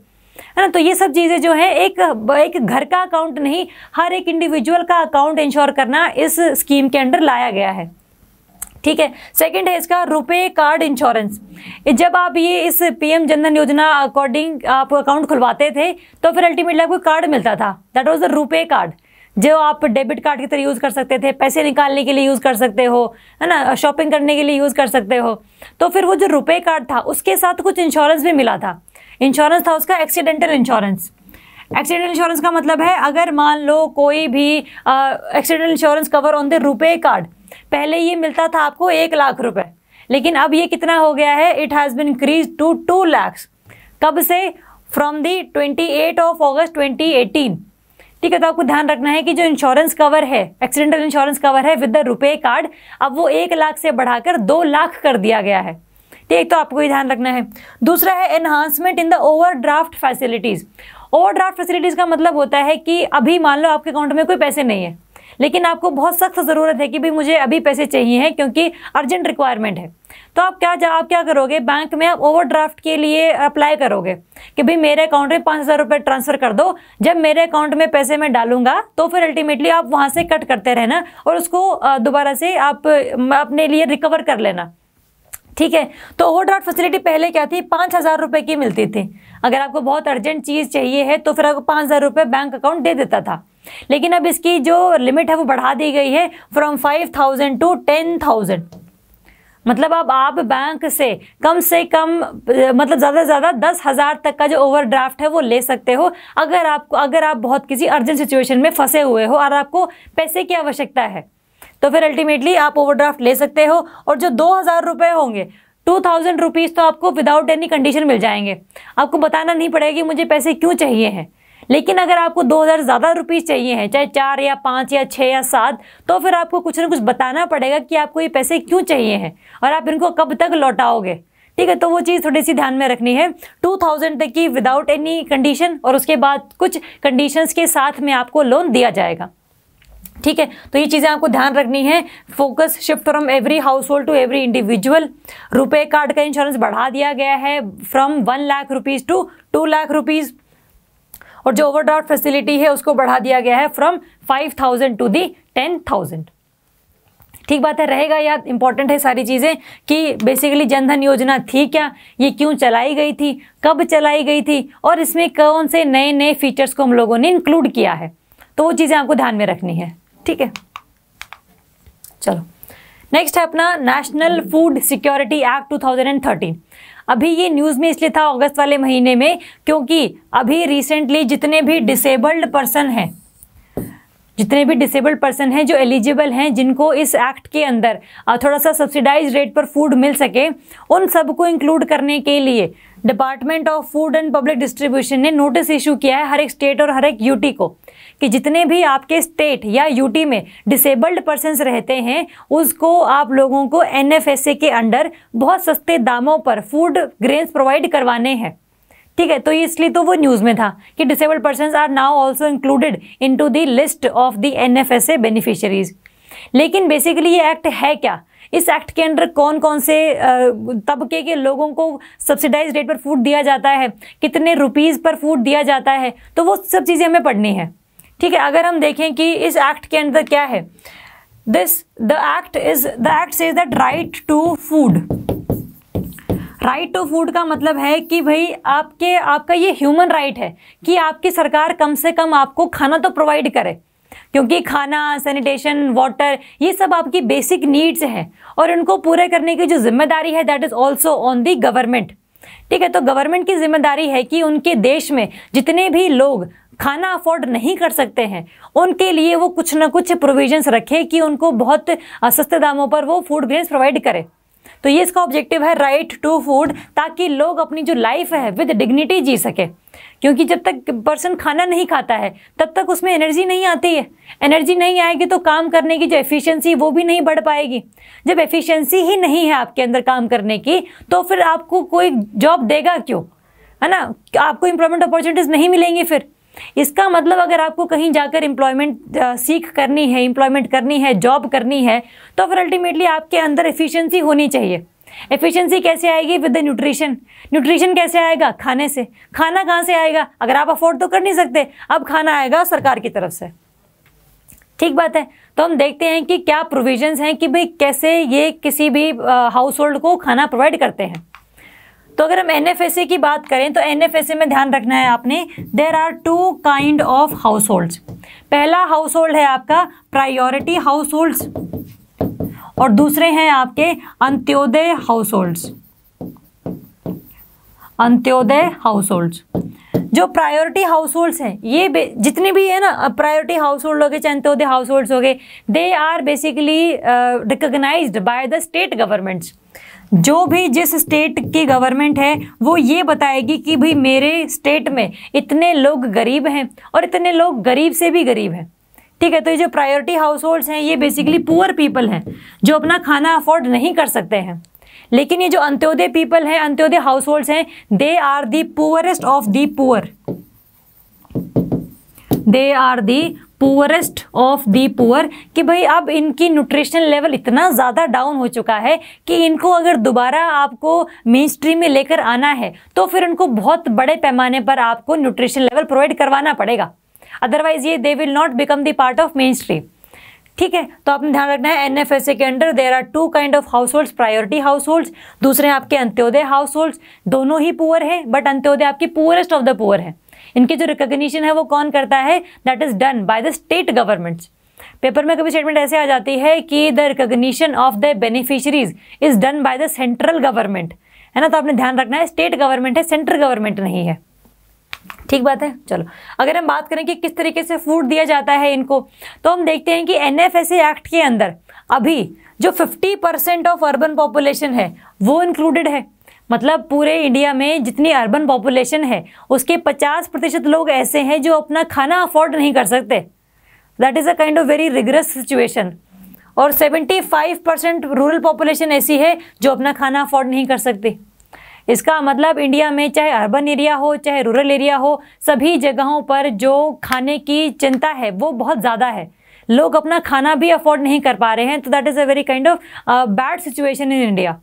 है ना तो ये सब चीज़ें जो है एक एक घर का अकाउंट नहीं हर एक इंडिविजुअल का अकाउंट इंश्योर करना इस स्कीम के अंडर लाया गया है ठीक है सेकंड है इसका रुपे कार्ड इंश्योरेंस जब आप ये इस पीएम जनधन योजना अकॉर्डिंग आप अकाउंट खुलवाते थे तो फिर अल्टीमेटली आपको कार्ड मिलता था that was the RuPay card जो आप डेबिट कार्ड की तरह यूज़ कर सकते थे पैसे निकालने के लिए यूज़ कर सकते हो है ना शॉपिंग करने के लिए यूज़ कर सकते हो तो फिर वो जो रुपए कार्ड था उसके साथ कुछ इंश्योरेंस भी मिला था इंश्योरेंस था उसका एक्सीडेंटल इंश्योरेंस एक्सीडेंट इंश्योरेंस का मतलब है अगर मान लो कोई भी accident insurance cover on the RuPay card पहले ये मिलता था आपको एक लाख रुपये लेकिन अब ये कितना हो गया है it has been increase to two lakhs कब से from the twenty eight of August twenty eighteen ठीक है तो आपको ध्यान रखना है कि जो इंश्योरेंस कवर है एक्सीडेंटल इंश्योरेंस कवर है विद द रुपये कार्ड अब वो एक लाख से बढ़ाकर दो लाख कर दिया गया है ठीक तो आपको ये ध्यान रखना है दूसरा है enhancement in the overdraft facilities overdraft facilities का मतलब होता है कि अभी मान लो आपके अकाउंट में कोई पैसे नहीं है लेकिन आपको बहुत सख्त ज़रूरत है कि भाई मुझे अभी पैसे चाहिए हैं क्योंकि अर्जेंट रिक्वायरमेंट है तो आप क्या आप क्या करोगे बैंक में आप ओवरड्राफ्ट के लिए अप्लाई करोगे कि भाई मेरे अकाउंट में पाँच हज़ार रुपये ट्रांसफ़र कर दो जब मेरे अकाउंट में पैसे मैं डालूंगा तो फिर अल्टीमेटली आप वहाँ से कट करते रहना और उसको दोबारा से आप अपने लिए रिकवर कर लेना ठीक है तो ओवरड्राफ्ट फैसिलिटी पहले क्या थी पाँच हज़ार रुपये की मिलती थी अगर आपको बहुत अर्जेंट चीज़ चाहिए है तो फिर आपको पाँच हज़ार रुपये बैंक अकाउंट दे देता था लेकिन अब इसकी जो लिमिट है वो बढ़ा दी गई है from five thousand to ten thousand मतलब अब आप बैंक से कम से कम मतलब ज़्यादा से ज़्यादा दस हज़ार तक का जो ओवरड्राफ्ट है वो ले सकते हो अगर आपको अगर आप बहुत किसी अर्जेंट सिचुएशन में फंसे हुए हो और आपको पैसे की आवश्यकता है तो फिर अल्टीमेटली आप ओवरड्राफ्ट ले सकते हो और जो दो हज़ार रुपये होंगे टू थाउजेंड रुपीज़ तो आपको विदाउट एनी कंडीशन मिल जाएंगे आपको बताना नहीं पड़ेगा कि मुझे पैसे क्यों चाहिए हैं लेकिन अगर आपको दो हज़ार ज़्यादा रुपीज़ चाहिए हैं चाहे चार या पाँच या छः या सात तो फिर आपको कुछ ना कुछ बताना पड़ेगा कि आपको ये पैसे क्यों चाहिए हैं और आप इनको कब तक लौटाओगे ठीक है तो वो चीज़ थोड़ी सी ध्यान में रखनी है टू थाउजेंड तक की विदाउट एनी कंडीशन और उसके बाद कुछ कंडीशंस के साथ में आपको लोन दिया जाएगा ठीक है तो ये चीज़ें आपको ध्यान रखनी है focus shift from every household to every individual RuPay card का इंश्योरेंस बढ़ा दिया गया है from one lakh rupees to two lakh rupees और जो ओवरड्राफ्ट फैसिलिटी है उसको बढ़ा दिया गया है from five thousand to the ten thousand ठीक बात है रहेगा याद इंपॉर्टेंट है सारी चीज़ें कि बेसिकली जनधन योजना थी क्या ये क्यों चलाई गई थी कब चलाई गई थी और इसमें कौन से नए नए फीचर्स को हम लोगों ने इंक्लूड किया है तो वो चीज़ें आपको ध्यान में रखनी है ठीक है चलो नेक्स्ट है अपना नेशनल फूड सिक्योरिटी एक्ट 2013 अभी ये न्यूज़ में इसलिए था अगस्त वाले महीने में क्योंकि अभी रिसेंटली जितने भी डिसेबल्ड पर्सन हैं जितने भी डिसेबल्ड पर्सन हैं जो एलिजिबल हैं जिनको इस एक्ट के अंदर थोड़ा सा सब्सिडाइज रेट पर फूड मिल सके उन सबको इंक्लूड करने के लिए department of food and public distribution ने नोटिस इशू किया है हर एक स्टेट और हर एक यूटी को कि जितने भी आपके स्टेट या यूटी में डिसेबल्ड पर्सन रहते हैं उसको आप लोगों को एन के अंडर बहुत सस्ते दामों पर फूड ग्रेन्स प्रोवाइड करवाने हैं ठीक है तो इसलिए तो वो न्यूज़ में था कि disabled person are now also included in to the list of the N F S A beneficiaries लेकिन बेसिकली ये एक्ट है क्या इस एक्ट के अंडर कौन कौन से तबके के लोगों को सब्सिडाइज रेट पर फूड दिया जाता है कितने रुपीज़ पर फूड दिया जाता है तो वो सब चीज़ें हमें पढ़नी है ठीक है अगर हम देखें कि इस एक्ट के अंदर क्या है this the act is the act is that right to food right to food का मतलब है कि भाई आपके आपका ये ह्यूमन राइट right है कि आपकी सरकार कम से कम आपको खाना तो प्रोवाइड करे क्योंकि खाना सैनिटेशन वाटर ये सब आपकी बेसिक नीड्स हैं और इनको पूरे करने की जो जिम्मेदारी है that is also on the government ठीक है तो गवर्नमेंट की जिम्मेदारी है कि उनके देश में जितने भी लोग खाना अफोर्ड नहीं कर सकते हैं उनके लिए वो कुछ ना कुछ प्रोविजंस रखे कि उनको बहुत सस्ते दामों पर वो फूड ग्रेन्स प्रोवाइड करे तो ये इसका ऑब्जेक्टिव है राइट टू फूड ताकि लोग अपनी जो लाइफ है विद डिग्निटी जी सके क्योंकि जब तक पर्सन खाना नहीं खाता है तब तक उसमें एनर्जी नहीं आती है एनर्जी नहीं आएगी तो काम करने की जो एफिशिएंसी वो भी नहीं बढ़ पाएगी जब एफिशिएंसी ही नहीं है आपके अंदर काम करने की तो फिर आपको कोई जॉब देगा क्यों है ना आपको एम्प्लॉयमेंट अपॉर्चुनिटीज़ नहीं मिलेंगी फिर इसका मतलब अगर आपको कहीं जाकर इंप्लॉयमेंट सीख करनी है इंप्लॉयमेंट करनी है जॉब करनी है तो फिर अल्टीमेटली आपके अंदर एफिशिएंसी होनी चाहिए एफिशिएंसी कैसे आएगी विद द न्यूट्रिशन न्यूट्रिशन कैसे आएगा खाने से खाना कहाँ से आएगा अगर आप अफोर्ड तो कर नहीं सकते अब खाना आएगा सरकार की तरफ से ठीक बात है तो हम देखते हैं कि क्या प्रोविजंस हैं कि भाई कैसे ये किसी भी हाउस होल्ड को खाना प्रोवाइड करते हैं तो अगर हम एन की बात करें तो एन में ध्यान रखना है आपने there are two kind of household पहला हाउस होल्ड है आपका प्रायोरिटी हाउस होल्ड और दूसरे हैं आपके Antyodaya household Antyodaya household जो प्रायोरिटी हाउस होल्ड्स हैं ये जितने भी है ना प्रायोरिटी हाउस होल्ड हो गए चाहे अंत्योदय हाउस होल्ड्स हो गए they are basically recognise by the state governments जो भी जिस स्टेट की गवर्नमेंट है वो ये बताएगी कि भाई मेरे स्टेट में इतने लोग गरीब हैं और इतने लोग गरीब से भी गरीब हैं ठीक है तो ये जो प्रायोरिटी हाउस होल्ड्स हैं ये बेसिकली पुअर पीपल हैं जो अपना खाना अफोर्ड नहीं कर सकते हैं लेकिन ये जो अंत्योदय पीपल हैं अंत्योदय हाउस होल्ड्स हैं they are the poorest of the poor they are the poorest of the poor कि भाई अब इनकी न्यूट्रिशनल लेवल इतना ज़्यादा डाउन हो चुका है कि इनको अगर दोबारा आपको मेन स्ट्रीम में लेकर आना है तो फिर उनको बहुत बड़े पैमाने पर आपको न्यूट्रिशन लेवल प्रोवाइड करवाना पड़ेगा अदरवाइज ये they will not become the part of mainstream ठीक है तो आपने ध्यान रखना है एन एफ एस ए के under there are two kind of households priority households दूसरे आपके अंत्योदय हाउस होल्ड्स दोनों ही पुअर है बट अंत्योदय आपकी पुअरेस्ट ऑफ द पुअर है इनके जो रिकोगशन है वो कौन करता है that is done by the state governments paper में कभी स्टेटमेंट ऐसे आ जाती है कि the recognition of the beneficiaries is done by the central government है ना तो आपने ध्यान रखना है स्टेट गवर्नमेंट है सेंट्रल गवर्नमेंट नहीं है ठीक बात है चलो अगर हम बात करें कि किस तरीके से फूड दिया जाता है इनको तो हम देखते हैं कि एन एक्ट के अंदर अभी जो 50 परसेंट ऑफ अर्बन पॉपुलेशन है वो इंक्लूडेड है मतलब पूरे इंडिया में जितनी अर्बन पॉपुलेशन है उसके 50 प्रतिशत लोग ऐसे हैं जो अपना खाना अफोर्ड नहीं कर सकते that is a kind of very regress situation और 75 परसेंट रूरल पॉपुलेशन ऐसी है जो अपना खाना अफोर्ड नहीं कर सकती इसका मतलब इंडिया में चाहे अर्बन एरिया हो चाहे रूरल एरिया हो सभी जगहों पर जो खाने की चिंता है वो बहुत ज़्यादा है लोग अपना खाना भी अफोर्ड नहीं कर पा रहे हैं तो that is a very kind of bad situation in India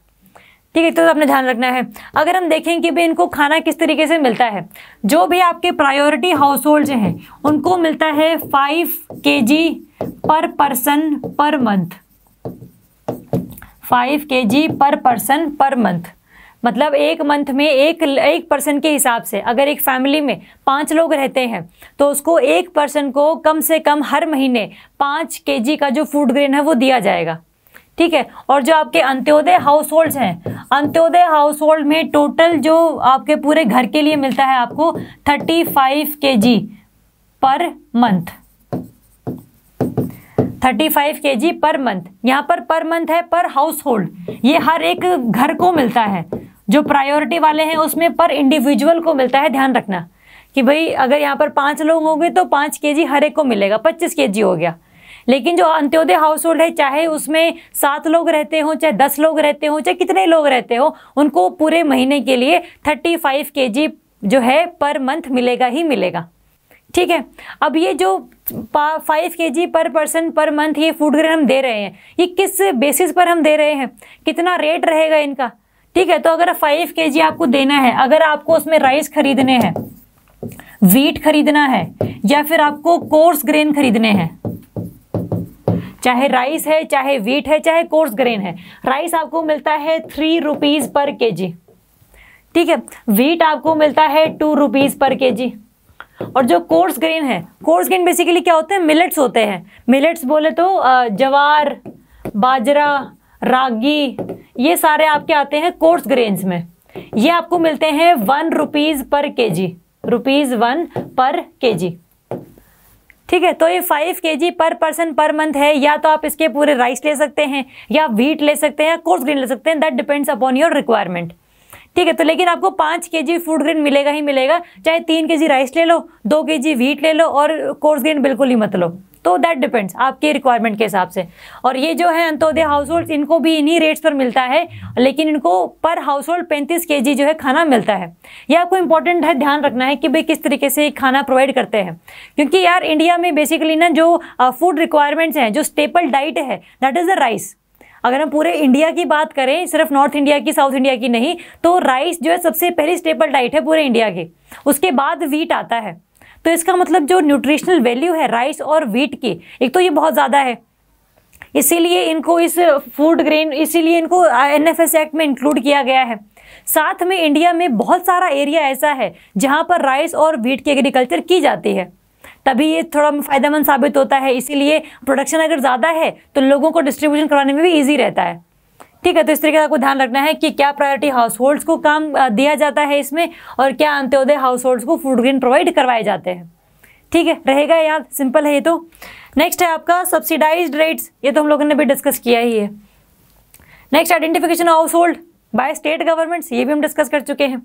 ठीक है तो आपने ध्यान रखना है अगर हम देखें कि भाई इनको खाना किस तरीके से मिलता है जो भी आपके प्रायोरिटी हाउस होल्ड हैं उनको मिलता है फाइव के जी पर पर्सन पर मंथ फाइव के जी पर पर्सन पर मंथ मतलब एक मंथ में एक एक पर्सन के हिसाब से अगर एक फैमिली में पांच लोग रहते हैं तो उसको एक पर्सन को कम से कम हर महीने पाँच के जी का जो फूड ग्रेन है वो दिया जाएगा ठीक है और जो आपके अंत्योदय हाउस होल्ड हैं अंत्योदय हाउस होल्ड में टोटल जो आपके पूरे घर के लिए मिलता है आपको थर्टी फाइव के जी पर मंथ थर्टी फाइव के जी पर मंथ यहाँ पर पर मंथ है पर हाउस होल्ड ये हर एक घर को मिलता है जो प्रायोरिटी वाले हैं उसमें पर इंडिविजुअल को मिलता है ध्यान रखना कि भाई अगर यहाँ पर पाँच लोग होंगे तो पाँच के जी हर एक को मिलेगा पच्चीस के जी हो गया लेकिन जो अंत्योदय हाउस होल्ड है चाहे उसमें सात लोग रहते हों चाहे दस लोग रहते हों चाहे कितने लोग रहते हो उनको पूरे महीने के लिए थर्टी फाइव के जी जो है पर मंथ मिलेगा ही मिलेगा ठीक है अब ये जो फाइव के जी पर पर्सन पर मंथ ये फूड ग्रेन हम दे रहे हैं ये किस बेसिस पर हम दे रहे हैं कितना रेट रहेगा इनका ठीक है तो अगर फाइव के जी आपको देना है अगर आपको उसमें राइस खरीदने हैं वीट खरीदना है या फिर आपको कोर्स ग्रेन खरीदने हैं चाहे राइस है चाहे वीट है चाहे कोर्स ग्रेन है राइस आपको मिलता है थ्री रुपीज पर के जी ठीक है वीट आपको मिलता है टू रुपीज पर के जी और जो कोर्स ग्रेन है कोर्स ग्रेन बेसिकली क्या होते हैं मिलेट्स होते हैं मिलेट्स बोले तो जवार बाजरा रागी ये सारे आपके आते हैं कोर्स ग्रेन्स में ये आपको मिलते हैं वन रुपीज़ पर के जी रुपीज़ वन पर के जी ठीक है तो ये फाइव के जी पर पर्सन पर मंथ है या तो आप इसके पूरे राइस ले सकते हैं या व्हीट ले सकते हैं या कोर्स ग्रीन ले सकते हैं that depends upon your requirement ठीक है तो लेकिन आपको पाँच के जी फूड ग्रेन मिलेगा ही मिलेगा चाहे तीन के जी राइस ले लो दो के जी व्हीट ले लो और कोर्स ग्रेन बिल्कुल ही मत लो तो दैट डिपेंड्स आपके रिक्वायरमेंट के हिसाब से और ये जो है अंत्योदय हाउस होल्ड इनको भी इन्हीं रेट्स पर मिलता है लेकिन इनको पर हाउस होल्ड पैंतीस के जो है खाना मिलता है ये आपको इंपॉर्टेंट है ध्यान रखना है कि भाई किस तरीके से खाना प्रोवाइड करते हैं क्योंकि यार इंडिया में बेसिकली ना जो फूड रिक्वायरमेंट्स हैं जो स्टेपल डाइट है दैट इज़ द राइस अगर हम पूरे इंडिया की बात करें सिर्फ नॉर्थ इंडिया की साउथ इंडिया की नहीं तो राइस जो है सबसे पहली स्टेपल डाइट है पूरे इंडिया की उसके बाद वीट आता है तो इसका मतलब जो न्यूट्रिशनल वैल्यू है राइस और वीट की एक तो ये बहुत ज़्यादा है इसीलिए इनको इस फूड ग्रेन इसीलिए इनको एन एक्ट में इंक्लूड किया गया है साथ में इंडिया में बहुत सारा एरिया ऐसा है जहाँ पर राइस और वीट की एग्रीकल्चर की जाती है तभी ये थोड़ा फ़ायदेमंद साबित होता है इसीलिए प्रोडक्शन अगर ज़्यादा है तो लोगों को डिस्ट्रीब्यूशन करवाने में भी ईजी रहता है ठीक है तो इस तरीके का आपको ध्यान रखना है कि क्या प्रायोरिटी हाउस होल्ड्स को काम दिया जाता है इसमें और क्या अंत्योदय हाउस होल्ड्स को फूड ग्रीन प्रोवाइड करवाए जाते हैं ठीक है रहेगा याद सिंपल है ये तो नेक्स्ट है आपका सब्सिडाइज रेट्स ये तो हम लोगों ने भी डिस्कस किया ही है next identification household by state governments ये भी हम डिस्कस कर चुके हैं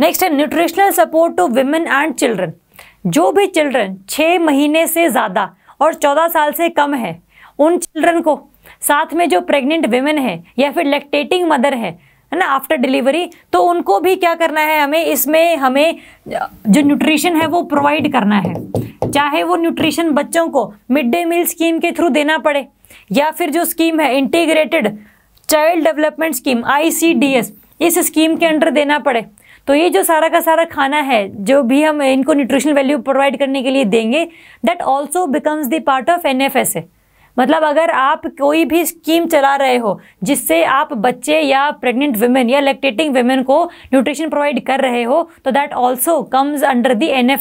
नेक्स्ट है nutritional support to women and children जो भी चिल्ड्रन छः महीने से ज़्यादा और चौदह साल से कम है उन चिल्ड्रन को साथ में जो प्रेग्नेंट वेमेन है या फिर लैक्टेटिंग मदर है है ना आफ्टर डिलीवरी तो उनको भी क्या करना है हमें इसमें हमें जो न्यूट्रिशन है वो प्रोवाइड करना है चाहे वो न्यूट्रिशन बच्चों को मिड डे मील स्कीम के थ्रू देना पड़े या फिर जो स्कीम है integrated child development scheme ICDS इस स्कीम के अंडर देना पड़े तो ये जो सारा का सारा खाना है जो भी हम इनको न्यूट्रिशनल वैल्यू प्रोवाइड करने के लिए देंगे that also becomes the part of N F S A मतलब अगर आप कोई भी स्कीम चला रहे हो जिससे आप बच्चे या प्रेग्नेंट वुमेन या लेक्टेटिंग वुमेन को न्यूट्रिशन प्रोवाइड कर रहे हो तो that also comes under the N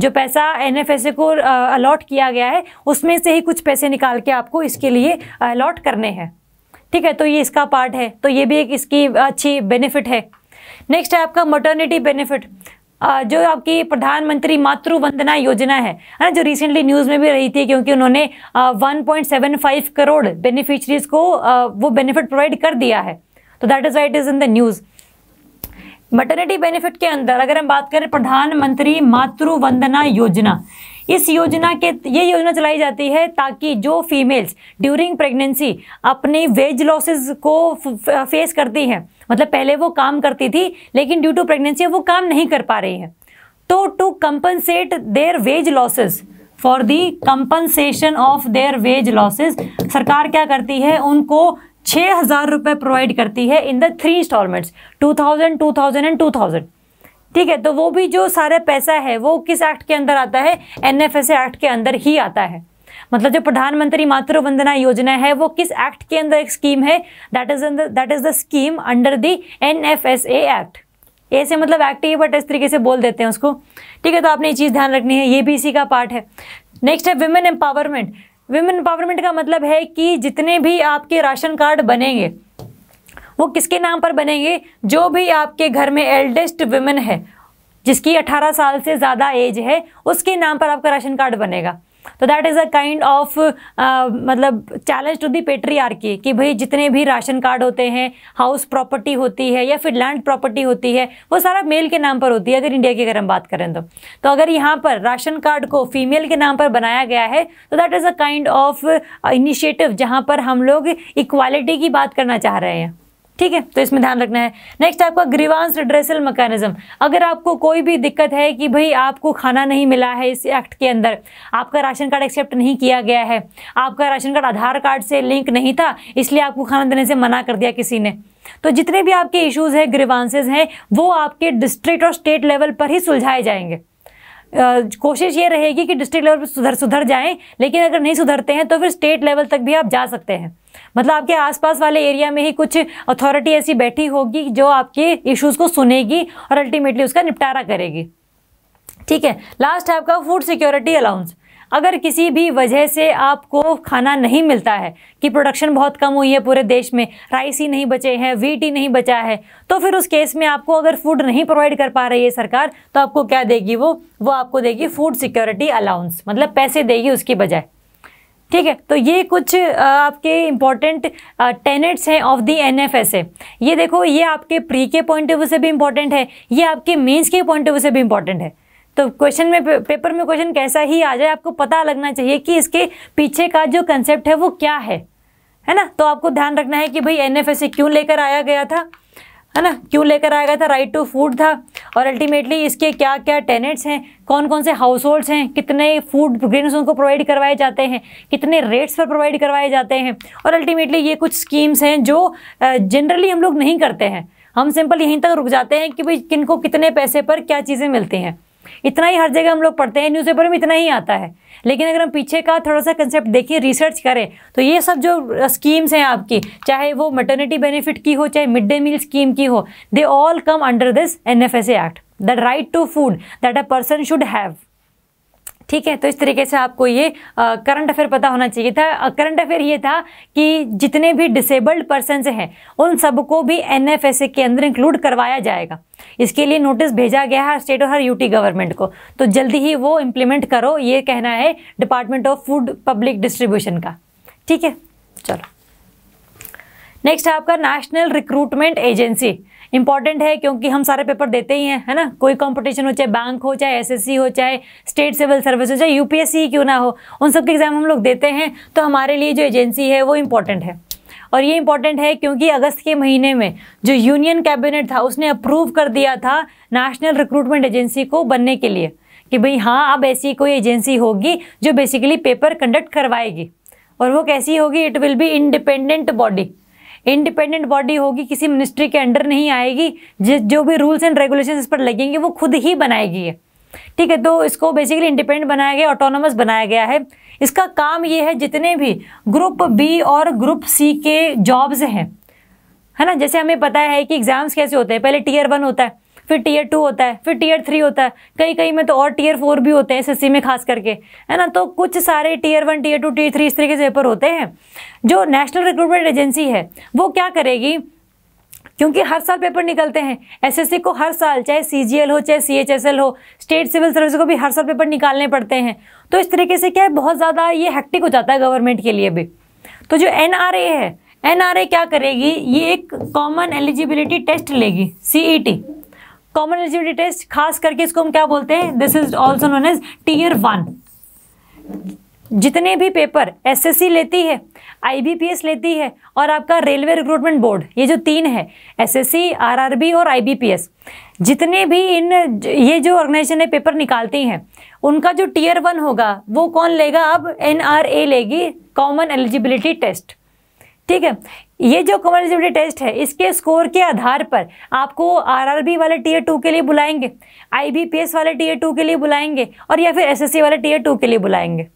जो पैसा एन को अलॉट किया गया है उसमें से ही कुछ पैसे निकाल के आपको इसके लिए अलॉट करने हैं ठीक है तो ये इसका पार्ट है तो ये भी एक इसकी अच्छी बेनिफिट है नेक्स्ट है आपका मटर्निटी बेनिफिट जो आपकी प्रधानमंत्री मातृ वंदना योजना है है ना जो रिसेंटली न्यूज़ में भी रही थी क्योंकि उन्होंने 1.75 करोड़ बेनिफिशरीज को वो बेनिफिट प्रोवाइड कर दिया है तो that is why it is in the news maternity benefit के अंदर अगर हम बात करें प्रधानमंत्री मातृ वंदना योजना इस योजना के ये योजना चलाई जाती है ताकि जो फीमेल्स ड्यूरिंग प्रेगनेंसी अपनी वेज लॉसेस को फेस करती हैं मतलब पहले वो काम करती थी लेकिन ड्यू टू प्रेगनेंसी वो काम नहीं कर पा रही है तो to compensate their wage losses for the compensation of their wage losses सरकार क्या करती है उनको छः हज़ार रुपये प्रोवाइड करती है in the three instalments two thousand two thousand and two thousand ठीक है तो वो भी जो सारा पैसा है वो किस एक्ट के अंदर आता है एन एफ एस एक्ट के अंदर ही आता है मतलब जो प्रधानमंत्री मातृ वंदना योजना है वो किस एक्ट के अंदर एक स्कीम है that is that is the scheme under the N F S A act ऐसे मतलब एक्ट ही बट इस तरीके से बोल देते हैं उसको ठीक है तो आपने ये चीज़ ध्यान रखनी है ये भी इसी का पार्ट है नेक्स्ट है विमेन एम्पावरमेंट विमेन एम्पावरमेंट का मतलब है कि जितने भी आपके राशन कार्ड बनेंगे वो किसके नाम पर बनेंगे जो भी आपके घर में एल्डेस्ट वुमेन है जिसकी 18 साल से ज़्यादा एज है उसके नाम पर आपका राशन कार्ड बनेगा तो that is a kind of मतलब चैलेंज टू दी पेट्रीआरकी कि भाई जितने भी राशन कार्ड होते हैं हाउस प्रॉपर्टी होती है या फिर लैंड प्रॉपर्टी होती है वो सारा मेल के नाम पर होती है अगर इंडिया की अगर हम बात करें तो तो अगर यहाँ पर राशन कार्ड को फीमेल के नाम पर बनाया गया है तो that is a kind of initiative जहाँ पर हम लोग इक्वालिटी की बात करना चाह रहे हैं ठीक है तो इसमें ध्यान रखना है नेक्स्ट आपका ग्रीवांस रिड्रेसल मैकेनिज्म अगर आपको कोई भी दिक्कत है कि भाई आपको खाना नहीं मिला है इस एक्ट के अंदर आपका राशन कार्ड एक्सेप्ट नहीं किया गया है आपका राशन कार्ड आधार कार्ड से लिंक नहीं था इसलिए आपको खाना देने से मना कर दिया किसी ने तो जितने भी आपके इश्यूज हैं ग्रीवांसेज हैं वो आपके डिस्ट्रिक्ट और स्टेट लेवल पर ही सुलझाए जाएंगे कोशिश ये रहेगी कि डिस्ट्रिक्ट लेवल पर सुधर सुधर जाएं लेकिन अगर नहीं सुधरते हैं तो फिर स्टेट लेवल तक भी आप जा सकते हैं मतलब आपके आसपास वाले एरिया में ही कुछ अथॉरिटी ऐसी बैठी होगी जो आपके इश्यूज़ को सुनेगी और अल्टीमेटली उसका निपटारा करेगी ठीक है लास्ट है आपका फूड सिक्योरिटी अलाउंस अगर किसी भी वजह से आपको खाना नहीं मिलता है कि प्रोडक्शन बहुत कम हुई है पूरे देश में राइस ही नहीं बचे हैं वीट ही नहीं बचा है तो फिर उस केस में आपको अगर फूड नहीं प्रोवाइड कर पा रही है सरकार तो आपको क्या देगी वो वो आपको देगी फूड सिक्योरिटी अलाउंस मतलब पैसे देगी उसकी बजाय ठीक है तो ये कुछ आपके इंपॉर्टेंट टेनेट्स हैं of the N F S A ये देखो ये आपके प्री के पॉइंट ऑफ व्यू से भी इंपॉर्टेंट है ये आपके मेंस के पॉइंट ऑफ व्यू से भी इंपॉर्टेंट है तो क्वेश्चन में पेपर में क्वेश्चन कैसा ही आ जाए आपको पता लगना चाहिए कि इसके पीछे का जो कंसेप्ट है वो क्या है है ना तो आपको ध्यान रखना है कि भाई एन क्यों लेकर आया गया था है ना क्यों लेकर आया गया था राइट टू फूड था और अल्टीमेटली इसके क्या क्या टेनेंट्स हैं कौन कौन से हाउस होल्ड्स हैं कितने फूड ग्रीन उनको प्रोवाइड करवाए जाते हैं कितने रेट्स पर प्रोवाइड करवाए जाते हैं और अल्टीमेटली ये कुछ स्कीम्स हैं जो जनरली हम लोग नहीं करते हैं हम सिंपल यहीं तक रुक जाते हैं कि भाई किनको कितने पैसे पर क्या चीज़ें मिलती हैं इतना ही हर जगह हम लोग पढ़ते हैं न्यूज़पेपर में इतना ही आता है लेकिन अगर हम पीछे का थोड़ा सा कंसेप्ट देखें रिसर्च करें तो ये सब जो स्कीम्स हैं आपकी चाहे वो मटर्निटी बेनिफिट की हो चाहे मिड डे मील स्कीम की हो they all come under this N F S act the right to food that a person should have ठीक है तो इस तरीके से आपको ये करंट अफेयर पता होना चाहिए था करंट अफेयर ये था कि जितने भी डिसेबल्ड पर्सन हैं उन सबको भी एन के अंदर इंक्लूड करवाया जाएगा इसके लिए नोटिस भेजा गया है स्टेट और हर यूटी गवर्नमेंट को तो जल्दी ही वो इम्प्लीमेंट करो ये कहना है department of food public distribution का ठीक है चलो नेक्स्ट है आपका नेशनल रिक्रूटमेंट एजेंसी इंपॉर्टेंट है क्योंकि हम सारे पेपर देते ही हैं है ना कोई कंपटीशन हो चाहे बैंक हो चाहे एसएससी हो चाहे स्टेट सिविल सर्विस हो चाहे यूपीएससी ही क्यों ना हो उन सब के एग्ज़ाम हम लोग देते हैं तो हमारे लिए जो एजेंसी है वो इम्पोर्टेंट है और ये इम्पॉर्टेंट है क्योंकि अगस्त के महीने में जो यूनियन कैबिनेट था उसने अप्रूव कर दिया था नेशनल रिक्रूटमेंट एजेंसी को बनने के लिए कि भाई हाँ अब ऐसी कोई एजेंसी होगी जो बेसिकली पेपर कंडक्ट करवाएगी और वो कैसी होगी it will be independent body independent body होगी किसी मिनिस्ट्री के अंडर नहीं आएगी जो भी रूल्स एंड रेगुलेशन इस पर लगेंगे वो खुद ही बनाएगी ठीक है तो इसको बेसिकली इंडिपेंडेंट बनाया गया ऑटोनोमस बनाया गया है इसका काम ये है जितने भी ग्रुप बी और ग्रुप सी के जॉब्स हैं है ना जैसे हमें पता है कि एग्ज़ाम्स कैसे होते हैं पहले टीयर वन होता है फिर टीयर टू होता है फिर टीयर थ्री होता है कई कई में तो और टीयर फोर भी होते हैं एस में खास करके है ना तो कुछ सारे tier one tier two tier three इस तरीके से पेपर होते हैं जो नेशनल रिक्रूटमेंट एजेंसी है वो क्या करेगी क्योंकि हर साल पेपर निकलते हैं एसएससी को हर साल चाहे सीजीएल हो चाहे सीएचएसएल हो स्टेट सिविल सर्विस को भी हर साल पेपर निकालने पड़ते हैं तो इस तरीके से क्या है बहुत ज़्यादा ये हैक्टिक हो जाता है गवर्नमेंट के लिए भी तो जो एन है एन क्या करेगी ये एक कॉमन एलिजिबिलिटी टेस्ट लेगी सीईटी कॉमन एलिजिबिलिटी टेस्ट खास करके इसको हम क्या बोलते हैं this is also known as tier one जितने भी पेपर एसएससी लेती है आईबीपीएस लेती है और आपका रेलवे रिक्रूटमेंट बोर्ड ये जो तीन है एसएससी, आरआरबी और आईबीपीएस जितने भी इन ये जो ऑर्गेनाइजेशन है पेपर निकालती हैं उनका जो टीयर वन होगा वो कौन लेगा अब एनआरए लेगी कॉमन एलिजिबिलिटी टेस्ट ठीक है ये जो कमर एलिजिबिलिटी टेस्ट है इसके स्कोर के आधार पर आपको आरआरबी वाले टीयर टू के लिए बुलाएंगे आईबीपीएस वाले टीयर टू के लिए बुलाएंगे और या फिर एसएससी वाले टीयर टू के लिए बुलाएंगे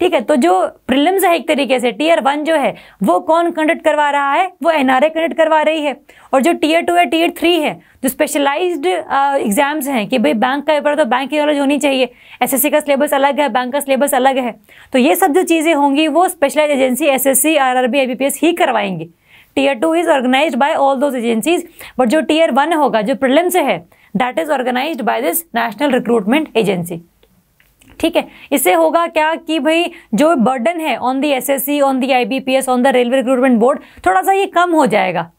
ठीक है तो जो प्रिलिम्स है एक तरीके से टीयर वन जो है वो कौन कंडक्ट करवा रहा है वो एनआरए कंडक्ट करवा रही है और जो टीयर टू है टीयर थ्री है जो स्पेशलाइज्ड एग्जाम्स हैं कि भाई बैंक का पेपर तो बैंक की नॉलेज होनी चाहिए एसएससी का सिलेबस अलग है बैंक का सिलेबस अलग है तो ये सब जो चीज़ें होंगी वो specialise agency S S C R R B I B P S ही करवाएंगी tier two is organise by all those agencies but जो टीयर वन होगा जो प्रिलिम्स है that is organise by this national recruitment agency ठीक है इससे होगा क्या कि भाई जो बर्डन है on the S S on the IBPS on the railway recruitment board थोड़ा सा ये कम हो जाएगा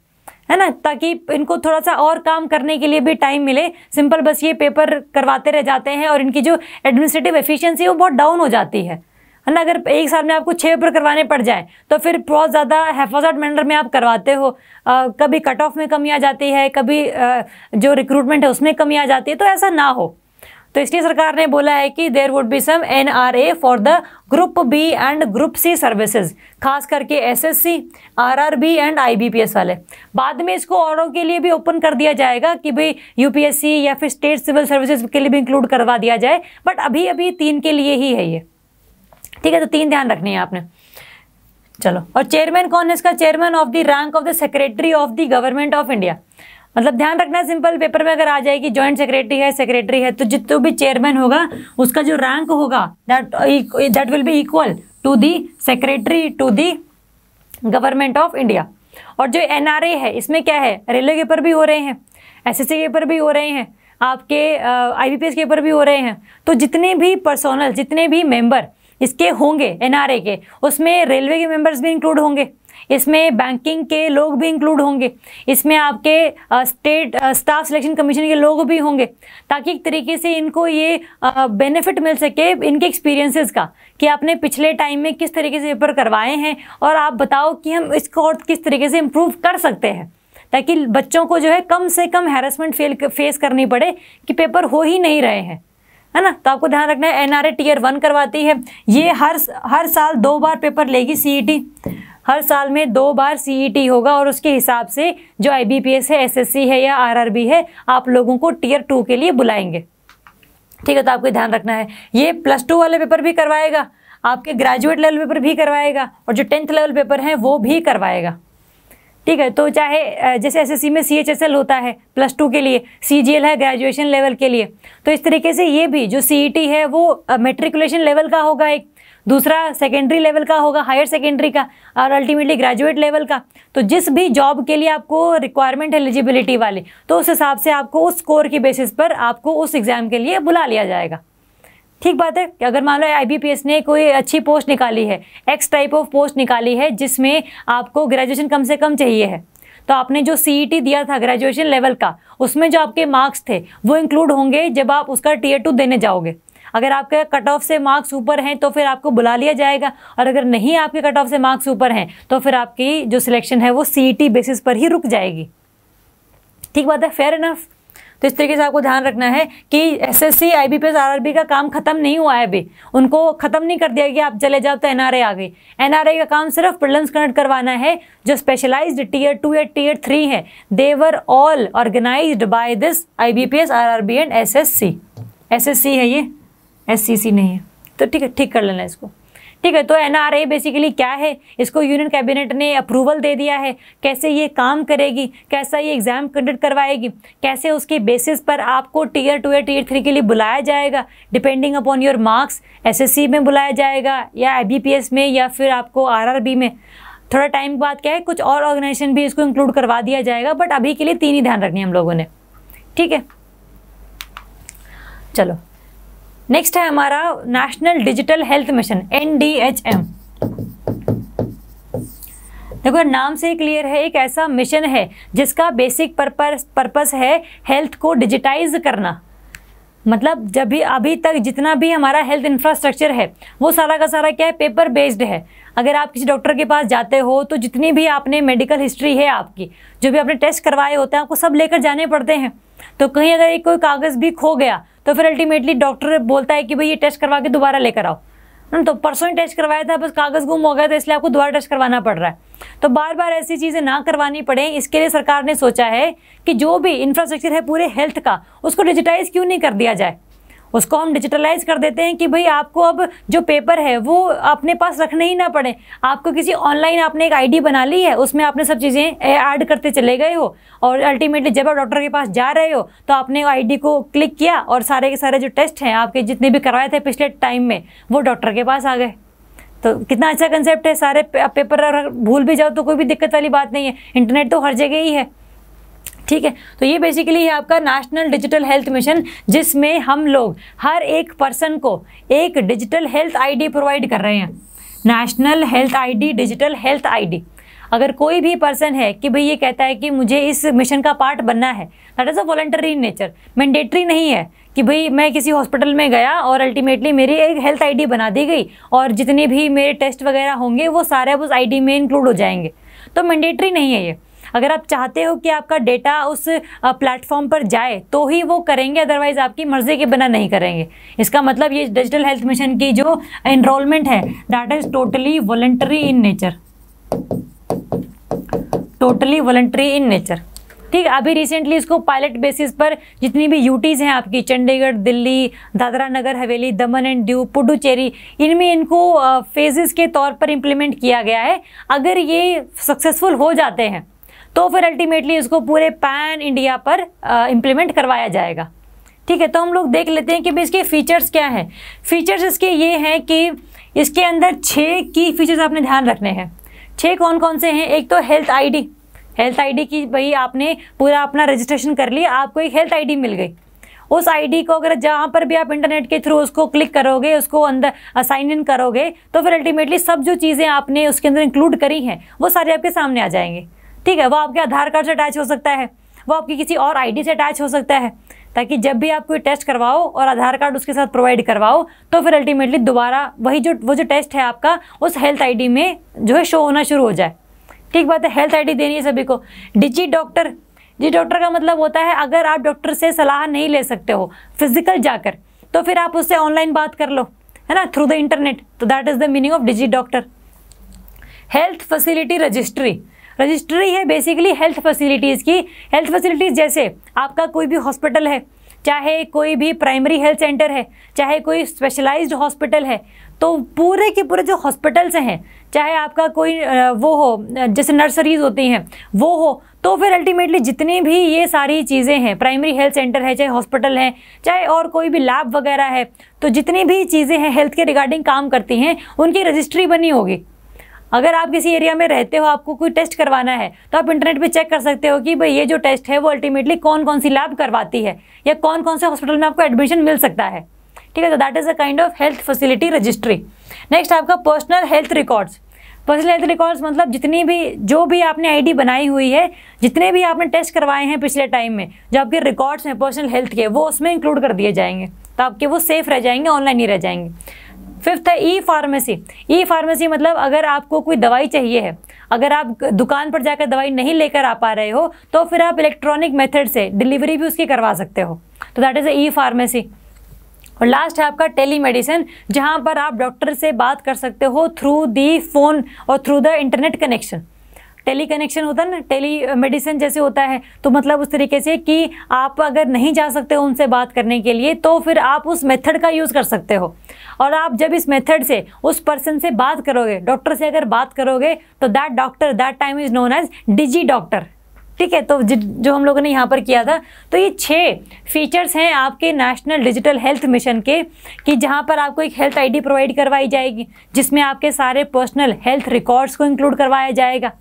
है ना ताकि इनको थोड़ा सा और काम करने के लिए भी टाइम मिले सिंपल बस ये पेपर करवाते रह जाते हैं और इनकी जो एडमिनिस्ट्रेटिव एफिशिएंसी वो बहुत डाउन हो जाती है है ना अगर एक साल में आपको छः पेपर करवाने पड़ जाए तो फिर बहुत ज़्यादा हेफाजत मैनर में आप करवाते हो आ, कभी कट ऑफ में कमी आ जाती है कभी आ, जो रिक्रूटमेंट है उसमें कमी आ जाती है तो ऐसा ना हो तो इसलिए सरकार ने बोला है कि there would be some N R A for the group B and group C services खास करके S S C R R B and I B P S वाले बाद में इसको औरों के लिए भी ओपन कर दिया जाएगा कि भाई यू पी एस सी या फिर स्टेट सिविल सर्विसेज के लिए भी इंक्लूड करवा दिया जाए बट अभी अभी तीन के लिए ही है ये ठीक है तो तीन ध्यान रखने है आपने चलो और चेयरमैन कौन है इसका chairman of the rank of the secretary of the government of India मतलब ध्यान रखना सिंपल पेपर में अगर आ जाएगी ज्वाइंट सेक्रेटरी है सेक्रेटरी है तो जितने भी चेयरमैन होगा उसका जो रैंक होगा that will be equal to the secretary to the government of India और जो एन है इसमें क्या है रेलवे के पेपर भी हो रहे हैं एस के पेपर भी हो रहे हैं आपके आई बी के पेपर भी हो रहे हैं तो जितने भी पर्सोनल जितने भी मेंबर इसके होंगे एनआरए के उसमें रेलवे के मेंबर्स भी इंक्लूड होंगे इसमें बैंकिंग के लोग भी इंक्लूड होंगे इसमें आपके स्टेट स्टाफ सिलेक्शन कमीशन के लोग भी होंगे ताकि एक तरीके से इनको ये बेनिफिट मिल सके इनके एक्सपीरियंसेस का कि आपने पिछले टाइम में किस तरीके से पेपर करवाए हैं और आप बताओ कि हम इसको और किस तरीके से इम्प्रूव कर सकते हैं ताकि बच्चों को जो है कम से कम हैरेसमेंट फेल फेस करनी पड़े कि पेपर हो ही नहीं रहे हैं है ना तो आपको ध्यान रखना है एनआरए टीयर वन करवाती है ये हर हर साल दो बार पेपर लेगी सीईटी हर साल में दो बार सीईटी e होगा और उसके हिसाब से जो आईबीपीएस है एसएससी है या आरआरबी है आप लोगों को टीयर टू के लिए बुलाएंगे ठीक है तो आपको ध्यान रखना है ये प्लस टू वाले पेपर भी करवाएगा आपके ग्रेजुएट लेवल पेपर भी करवाएगा और जो टेंथ लेवल पेपर हैं वो भी करवाएगा ठीक है तो चाहे जैसे एसएससी में सीएचएसएल होता है प्लस टू के लिए सीजीएल है ग्रेजुएशन लेवल के लिए तो इस तरीके से ये भी जो सीईटी e है वो मेट्रिकुलेशन लेवल का होगा एक दूसरा सेकेंडरी लेवल का होगा हायर सेकेंडरी का और अल्टीमेटली ग्रेजुएट लेवल का तो जिस भी जॉब के लिए आपको रिक्वायरमेंट है एलिजिबिलिटी वाले तो उस हिसाब से आपको उस स्कोर की बेसिस पर आपको उस एग्ज़ाम के लिए बुला लिया जाएगा ठीक बात है कि अगर मान लो आईबीपीएस ने कोई अच्छी पोस्ट निकाली है एक्स टाइप ऑफ पोस्ट निकाली है जिसमें आपको ग्रेजुएशन कम से कम चाहिए है तो आपने जो सीईटी e दिया था ग्रेजुएशन लेवल का उसमें जो आपके मार्क्स थे वो इंक्लूड होंगे जब आप उसका टीयर टू देने जाओगे अगर आपके कट ऑफ से मार्क्स ऊपर हैं तो फिर आपको बुला लिया जाएगा और अगर नहीं आपके कट ऑफ से मार्क्स ऊपर हैं तो फिर आपकी जो सिलेक्शन है वो सी बेसिस e पर ही रुक जाएगी ठीक बात है फेयर इनफ तो इस तरीके से आपको ध्यान रखना है कि S S C I B P S R R B का काम खत्म नहीं हुआ है अभी उनको खत्म नहीं कर दिया गया आप चले जाओ तो एन आर आई आ गई एन आर आई का काम सिर्फ प्रिलिम्स कनेक्ट करवाना है जो स्पेशलाइज्ड टीयर टू या टीयर थ्री है they're all organize by this I B P S R R B and S S C S S C है ये एससीसी नहीं है तो ठीक है ठीक कर लेना इसको ठीक है तो एनआरए बेसिकली क्या है इसको यूनियन कैबिनेट ने अप्रूवल दे दिया है कैसे ये काम करेगी कैसा ये एग्ज़ाम कंडक्ट करवाएगी कैसे उसके बेसिस पर आपको टीयर टू या टीयर थ्री के लिए बुलाया जाएगा depending upon your marks SSC में बुलाया जाएगा या एस में या फिर आपको बी में थोड़ा टाइम बाद क्या है कुछ और ऑर्गेनाइजेशन भी इसको इंक्लूड करवा दिया जाएगा बट अभी के लिए तीन ही ध्यान रखनी है हम लोगों ने ठीक है चलो नेक्स्ट है हमारा नेशनल डिजिटल हेल्थ मिशन एन देखो नाम से क्लियर है एक ऐसा मिशन है जिसका बेसिक पर्पस पर्पस है हेल्थ को डिजिटाइज करना मतलब जब भी अभी तक जितना भी हमारा हेल्थ इंफ्रास्ट्रक्चर है वो सारा का सारा क्या है पेपर बेस्ड है अगर आप किसी डॉक्टर के पास जाते हो तो जितनी भी आपने मेडिकल हिस्ट्री है आपकी जो भी आपने टेस्ट करवाए होते हैं आपको सब लेकर जाने पड़ते हैं तो कहीं अगर एक कोई कागज़ भी खो गया तो फिर अल्टीमेटली डॉक्टर बोलता है कि भाई ये टेस्ट करवा के दोबारा लेकर आओ ना हम्म, तो परसों ही टेस्ट करवाया था बस कागज़ गुम हो गया था इसलिए आपको दोबारा टेस्ट करवाना पड़ रहा है तो बार बार ऐसी चीज़ें ना करवानी पड़े इसके लिए सरकार ने सोचा है कि जो भी इंफ्रास्ट्रक्चर है पूरे हेल्थ का उसको डिजिटाइज क्यों नहीं कर दिया जाए उसको हम डिजिटलाइज कर देते हैं कि भाई आपको अब जो पेपर है वो अपने पास रखने ही ना पड़े आपको किसी ऑनलाइन आपने एक आईडी बना ली है उसमें आपने सब चीज़ें ऐड करते चले गए हो और अल्टीमेटली जब आप डॉक्टर के पास जा रहे हो तो आपने आईडी को क्लिक किया और सारे के सारे जो टेस्ट हैं आपके जितने भी करवाए थे पिछले टाइम में वो डॉक्टर के पास आ गए तो कितना अच्छा कंसेप्ट है सारे पेपर भूल भी जाओ तो कोई भी दिक्कत वाली बात नहीं है इंटरनेट तो हर जगह ही है ठीक है तो ये बेसिकली है आपका नेशनल डिजिटल हेल्थ मिशन जिसमें हम लोग हर एक पर्सन को एक डिजिटल हेल्थ आईडी प्रोवाइड कर रहे हैं national health ID digital health ID अगर कोई भी पर्सन है कि भाई ये कहता है कि मुझे इस मिशन का पार्ट बनना है that is a voluntary in nature mandatory नहीं है कि भाई मैं किसी हॉस्पिटल में गया और अल्टीमेटली मेरी एक हेल्थ आईडी बना दी गई और जितने भी मेरे टेस्ट वगैरह होंगे वो सारे उस आईडी में इंक्लूड हो जाएंगे तो मैंडेटरी नहीं है ये अगर आप चाहते हो कि आपका डेटा उस प्लेटफॉर्म पर जाए तो ही वो करेंगे अदरवाइज़ आपकी मर्ज़ी के बिना नहीं करेंगे इसका मतलब ये डिजिटल हेल्थ मिशन की जो इनरोलमेंट है that is totally voluntary in nature totally voluntary in nature ठीक है अभी रिसेंटली इसको पायलट बेसिस पर जितनी भी यूटीज़ हैं आपकी चंडीगढ़ दिल्ली दादरा नगर हवेली दमन एंड ड्यू पुडुचेरी इनमें इनको फेजेस के तौर पर इम्प्लीमेंट किया गया है अगर ये सक्सेसफुल हो जाते हैं तो फिर अल्टीमेटली इसको पूरे पैन इंडिया पर इम्प्लीमेंट करवाया जाएगा ठीक है तो हम लोग देख लेते हैं कि भाई इसके फीचर्स क्या हैं फीचर्स इसके ये हैं कि इसके अंदर छः की फीचर्स आपने ध्यान रखने हैं छः कौन कौन से हैं एक तो हेल्थ आईडी हेल्थ आईडी की भाई आपने पूरा अपना रजिस्ट्रेशन कर लिया आपको एक हेल्थ आईडी मिल गई उस आईडी को अगर जहाँ पर भी आप इंटरनेट के थ्रू उसको क्लिक करोगे उसको अंदर साइन इन करोगे तो फिर अल्टीमेटली सब जो चीज़ें आपने उसके अंदर इंक्लूड करी हैं वो सारे आपके सामने आ जाएंगे ठीक है वो आपके आधार कार्ड से अटैच हो सकता है वो आपकी किसी और आईडी से अटैच हो सकता है ताकि जब भी आप कोई टेस्ट करवाओ और आधार कार्ड उसके साथ प्रोवाइड करवाओ तो फिर अल्टीमेटली दोबारा वही जो वो जो टेस्ट है आपका उस हेल्थ आईडी में जो है शो होना शुरू हो जाए ठीक बात है हेल्थ आईडी देनी है सभी को डिजी डॉक्टर जी डॉक्टर का मतलब होता है अगर आप डॉक्टर से सलाह नहीं ले सकते हो फिजिकल जाकर तो फिर आप उससे ऑनलाइन बात कर लो है ना थ्रू द इंटरनेट तो that is the meaning of digi doctor health facility registry registry है बेसिकली हेल्थ फैसिलिटीज़ की हेल्थ फैसिलिटीज़ जैसे आपका कोई भी हॉस्पिटल है चाहे कोई भी प्राइमरी हेल्थ सेंटर है चाहे कोई स्पेशलाइज्ड हॉस्पिटल है तो पूरे के पूरे जो हॉस्पिटल्स हैं चाहे आपका कोई वो हो जैसे नर्सरीज होती हैं वो हो तो फिर अल्टीमेटली जितनी भी ये सारी चीज़ें हैं प्राइमरी हेल्थ सेंटर है चाहे हॉस्पिटल है चाहे और कोई भी लैब वगैरह है तो जितनी भी चीज़ें हैं हेल्थ के रिगार्डिंग काम करती हैं उनकी रजिस्ट्री बनी होगी अगर आप किसी एरिया में रहते हो आपको कोई टेस्ट करवाना है तो आप इंटरनेट पे चेक कर सकते हो कि भाई ये जो टेस्ट है वो अल्टीमेटली कौन कौन सी लैब करवाती है या कौन कौन से हॉस्पिटल में आपको एडमिशन मिल सकता है ठीक है तो that is a kind of health facility registry next आपका personal health records personal health records मतलब जितनी भी जो भी आपने आईडी बनाई हुई है जितने भी आपने टेस्ट करवाए हैं पिछले टाइम में जो आपके रिकॉर्ड्स हैं पर्सनल हेल्थ के वो उसमें इंक्लूड कर दिए जाएंगे तो आपके वो सेफ रह जाएंगे ऑनलाइन ही रह जाएंगे फिफ्थ है ई फार्मेसी ई फार्मेसी मतलब अगर आपको कोई दवाई चाहिए है अगर आप दुकान पर जाकर दवाई नहीं लेकर आ पा रहे हो तो फिर आप इलेक्ट्रॉनिक मेथड से डिलीवरी भी उसकी करवा सकते हो तो दैट इज़ ई फार्मेसी और लास्ट है आपका टेली मेडिसिन जहाँ पर आप डॉक्टर से बात कर सकते हो थ्रू दी फ़ोन और through the internet connection tele connection होता है ना टेली मेडिसिन जैसे होता है तो मतलब उस तरीके से कि आप अगर नहीं जा सकते हो उनसे बात करने के लिए तो फिर आप उस मेथड का यूज़ कर सकते हो और आप जब इस मेथड से उस पर्सन से बात करोगे डॉक्टर से अगर बात करोगे तो that doctor that time is known as digi doctor ठीक है तो जो हम लोगों ने यहाँ पर किया था तो ये छः फीचर्स हैं आपके नेशनल डिजिटल हेल्थ मिशन के कि जहाँ पर आपको एक हेल्थ आईडी प्रोवाइड करवाई जाएगी जिसमें आपके सारे पर्सनल हेल्थ रिकॉर्ड्स को इंक्लूड करवाया जाएगा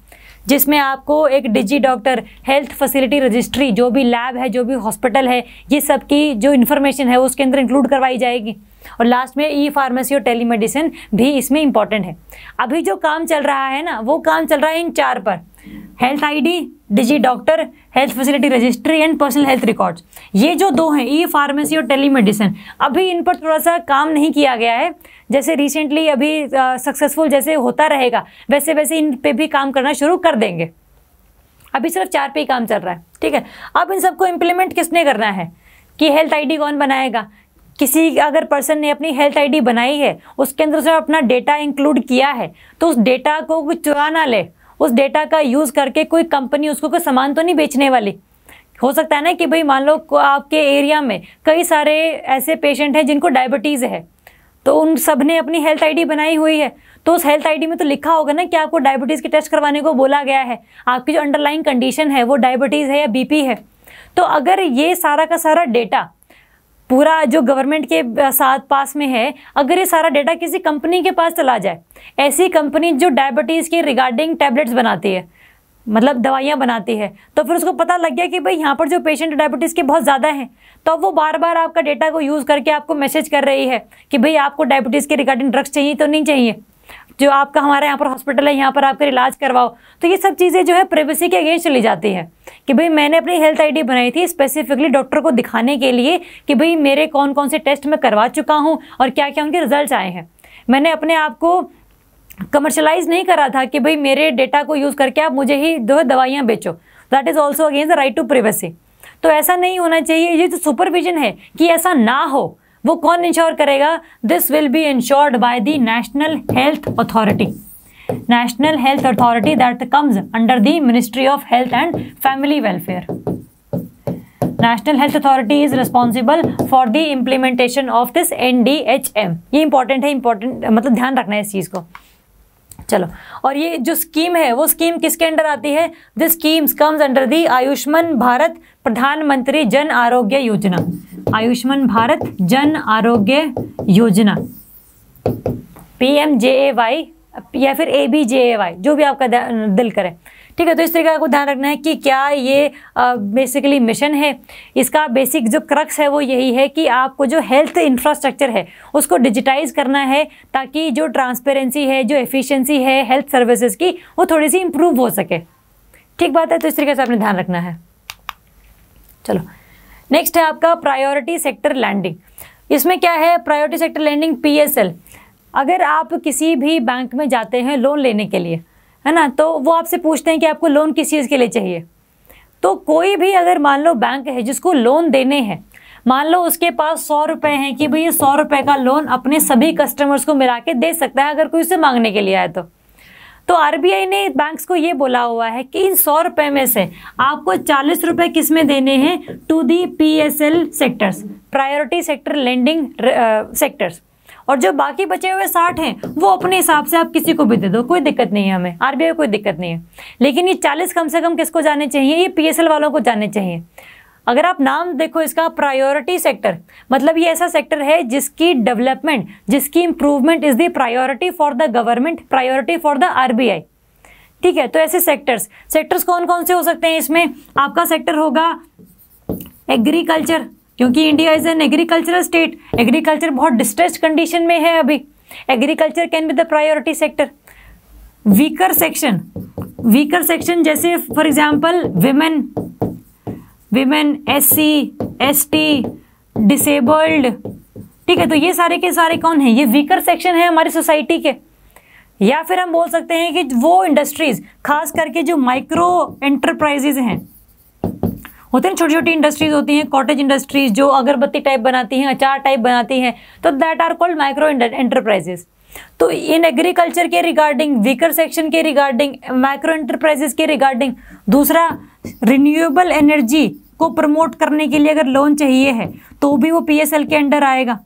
जिसमें आपको एक digi doctor health facility registry जो भी लैब है जो भी हॉस्पिटल है ये सब की जो इन्फॉर्मेशन है उसके अंदर इंक्लूड करवाई जाएगी और लास्ट में ई फार्मेसी और टेलीमेडिसिन भी इसमें इंपॉर्टेंट है अभी जो काम चल रहा है ना वो काम चल रहा है इन चार पर health ID digi doctor health facility registry and personal health records ये जो दो हैं ई फार्मेसी और टेलीमेडिसिन अभी इन पर थोड़ा सा काम नहीं किया गया है जैसे रिसेंटली अभी सक्सेसफुल जैसे होता रहेगा वैसे वैसे इन पे भी काम करना शुरू कर देंगे अभी सिर्फ चार पे ही काम चल रहा है ठीक है अब इन सबको इम्प्लीमेंट किसने करना है कि हेल्थ आईडी कौन बनाएगा किसी अगर पर्सन ने अपनी हेल्थ आईडी बनाई है उसके अंदर उसने अपना डेटा इंक्लूड किया है तो उस डेटा को कुछ चुरा ना ले उस डेटा का यूज़ करके कोई कंपनी उसको कोई सामान तो नहीं बेचने वाली हो सकता है ना कि भाई मान लो आपके एरिया में कई सारे ऐसे पेशेंट हैं जिनको डायबिटीज़ है तो उन सब ने अपनी हेल्थ आईडी बनाई हुई है तो उस हेल्थ आईडी में तो लिखा होगा ना कि आपको डायबिटीज़ के टेस्ट करवाने को बोला गया है आपकी जो अंडरलाइन कंडीशन है वो डायबिटीज़ है या बीपी है तो अगर ये सारा का सारा डेटा पूरा जो गवर्नमेंट के साथ पास में है अगर ये सारा डेटा किसी कंपनी के पास चला जाए ऐसी कंपनी जो डायबिटीज़ के रिगार्डिंग टैबलेट्स बनाती है मतलब दवाइयाँ बनाती है तो फिर उसको पता लग गया कि भाई यहाँ पर जो पेशेंट डायबिटीज़ के बहुत ज़्यादा हैं तो वो बार बार आपका डेटा को यूज़ करके आपको मैसेज कर रही है कि भाई आपको डायबिटीज़ के रिगार्डिंग ड्रग्स चाहिए तो नहीं चाहिए जो आपका हमारे यहाँ पर हॉस्पिटल है यहाँ पर आपका इलाज करवाओ तो ये सब चीज़ें जो है प्राइवेसी के अगेंस्ट चली जाती है कि भाई मैंने अपनी हेल्थ आईडी बनाई थी स्पेसिफिकली डॉक्टर को दिखाने के लिए कि भाई मेरे कौन कौन से टेस्ट मैं करवा चुका हूँ और क्या क्या उनके रिजल्ट आए हैं मैंने अपने आप को कमर्शलाइज नहीं करा था कि भाई मेरे डेटा को यूज़ करके आप मुझे ही जो है दवाइयाँ बेचो that is also against the right to privacy तो ऐसा नहीं होना चाहिए ये जो सुपरविजन है कि ऐसा ना हो वो कौन इंश्योर करेगा this will be ensured by the national health authority national health authority that comes under the ministry of health and family welfare national health authority is responsible for the implementation of this एन ये important है important मतलब ध्यान रखना है इस चीज़ को चलो और ये जो स्कीम है वो स्कीम किसके अंडर आती है this schemes comes under the Ayushman Bharat Pradhan Mantri Jan Arogya Yojana Ayushman Bharat Jan Arogya Yojana P M J A Y या फिर A B J A Y जो भी आपका दिल करे ठीक है तो इस तरीके का ध्यान रखना है कि क्या ये बेसिकली मिशन है इसका बेसिक जो क्रक्स है वो यही है कि आपको जो हेल्थ इंफ्रास्ट्रक्चर है उसको डिजिटाइज करना है ताकि जो ट्रांसपेरेंसी है जो एफिशिएंसी है हेल्थ सर्विसेज की वो थोड़ी सी इम्प्रूव हो सके ठीक बात है तो इस तरीके से आपने ध्यान रखना है चलो नेक्स्ट है आपका प्रायोरिटी सेक्टर लैंडिंग इसमें क्या है प्रायोरिटी सेक्टर लैंडिंग पी अगर आप किसी भी बैंक में जाते हैं लोन लेने के लिए है ना तो वो आपसे पूछते हैं कि आपको लोन किस चीज़ के लिए चाहिए तो कोई भी अगर मान लो बैंक है जिसको लोन देने हैं मान लो उसके पास सौ रुपए हैं कि भाई ये सौ रुपए का लोन अपने सभी कस्टमर्स को मिला के दे सकता है अगर कोई उसे मांगने के लिए आए तो तो आरबीआई ने बैंक्स को ये बोला हुआ है कि इन सौ रुपए में से आपको चालीस रुपए किस में देने हैं to the PSL sectors priority sector lending sectors और जो बाकी बचे हुए साठ हैं वो अपने हिसाब से आप किसी को भी दे दो कोई दिक्कत नहीं है हमें आरबीआई कोई दिक्कत नहीं है लेकिन ये चालीस कम से कम किसको जाने चाहिए ये पीएसएल वालों को जाने चाहिए अगर आप नाम देखो इसका प्रायोरिटी सेक्टर मतलब ये ऐसा सेक्टर है जिसकी डेवलपमेंट जिसकी improvement is the priority for the government priority for the RBI ठीक है तो ऐसे सेक्टर्स सेक्टर्स कौन कौन से हो सकते हैं इसमें आपका सेक्टर होगा एग्रीकल्चर क्योंकि India is an agricultural state agriculture बहुत डिस्ट्रेस कंडीशन में है अभी agriculture can be the priority sector weaker section weaker section जैसे for example women women S C S T disabled ठीक है तो ये सारे के सारे कौन है ये वीकर सेक्शन है हमारी सोसाइटी के या फिर हम बोल सकते हैं कि वो इंडस्ट्रीज खास करके जो माइक्रो एंटरप्राइजेज हैं होते हैं छोटी छोटी इंडस्ट्रीज होती हैं कॉटेज इंडस्ट्रीज जो अगरबत्ती टाइप बनाती हैं अचार टाइप बनाती हैं तो that are called micro enterprises तो इन एग्रीकल्चर के रिगार्डिंग वीकर सेक्शन के रिगार्डिंग माइक्रो एंटरप्राइजेस के रिगार्डिंग दूसरा रिन्यूएबल एनर्जी को प्रमोट करने के लिए अगर लोन चाहिए है तो भी वो पी के अंडर आएगा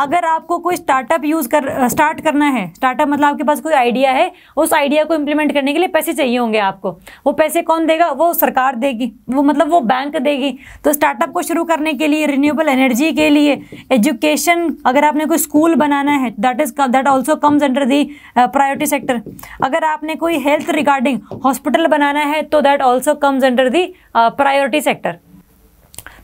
अगर आपको कोई स्टार्टअप यूज़ कर स्टार्ट करना है स्टार्टअप मतलब आपके पास कोई आइडिया है उस आइडिया को इम्प्लीमेंट करने के लिए पैसे चाहिए होंगे आपको वो पैसे कौन देगा वो सरकार देगी वो मतलब वो बैंक देगी तो स्टार्टअप को शुरू करने के लिए रिन्यूएबल एनर्जी के लिए एजुकेशन अगर आपने कोई स्कूल बनाना है that is that also comes under the priority sector अगर आपने कोई हेल्थ रिगार्डिंग हॉस्पिटल बनाना है तो that also comes under the priority sector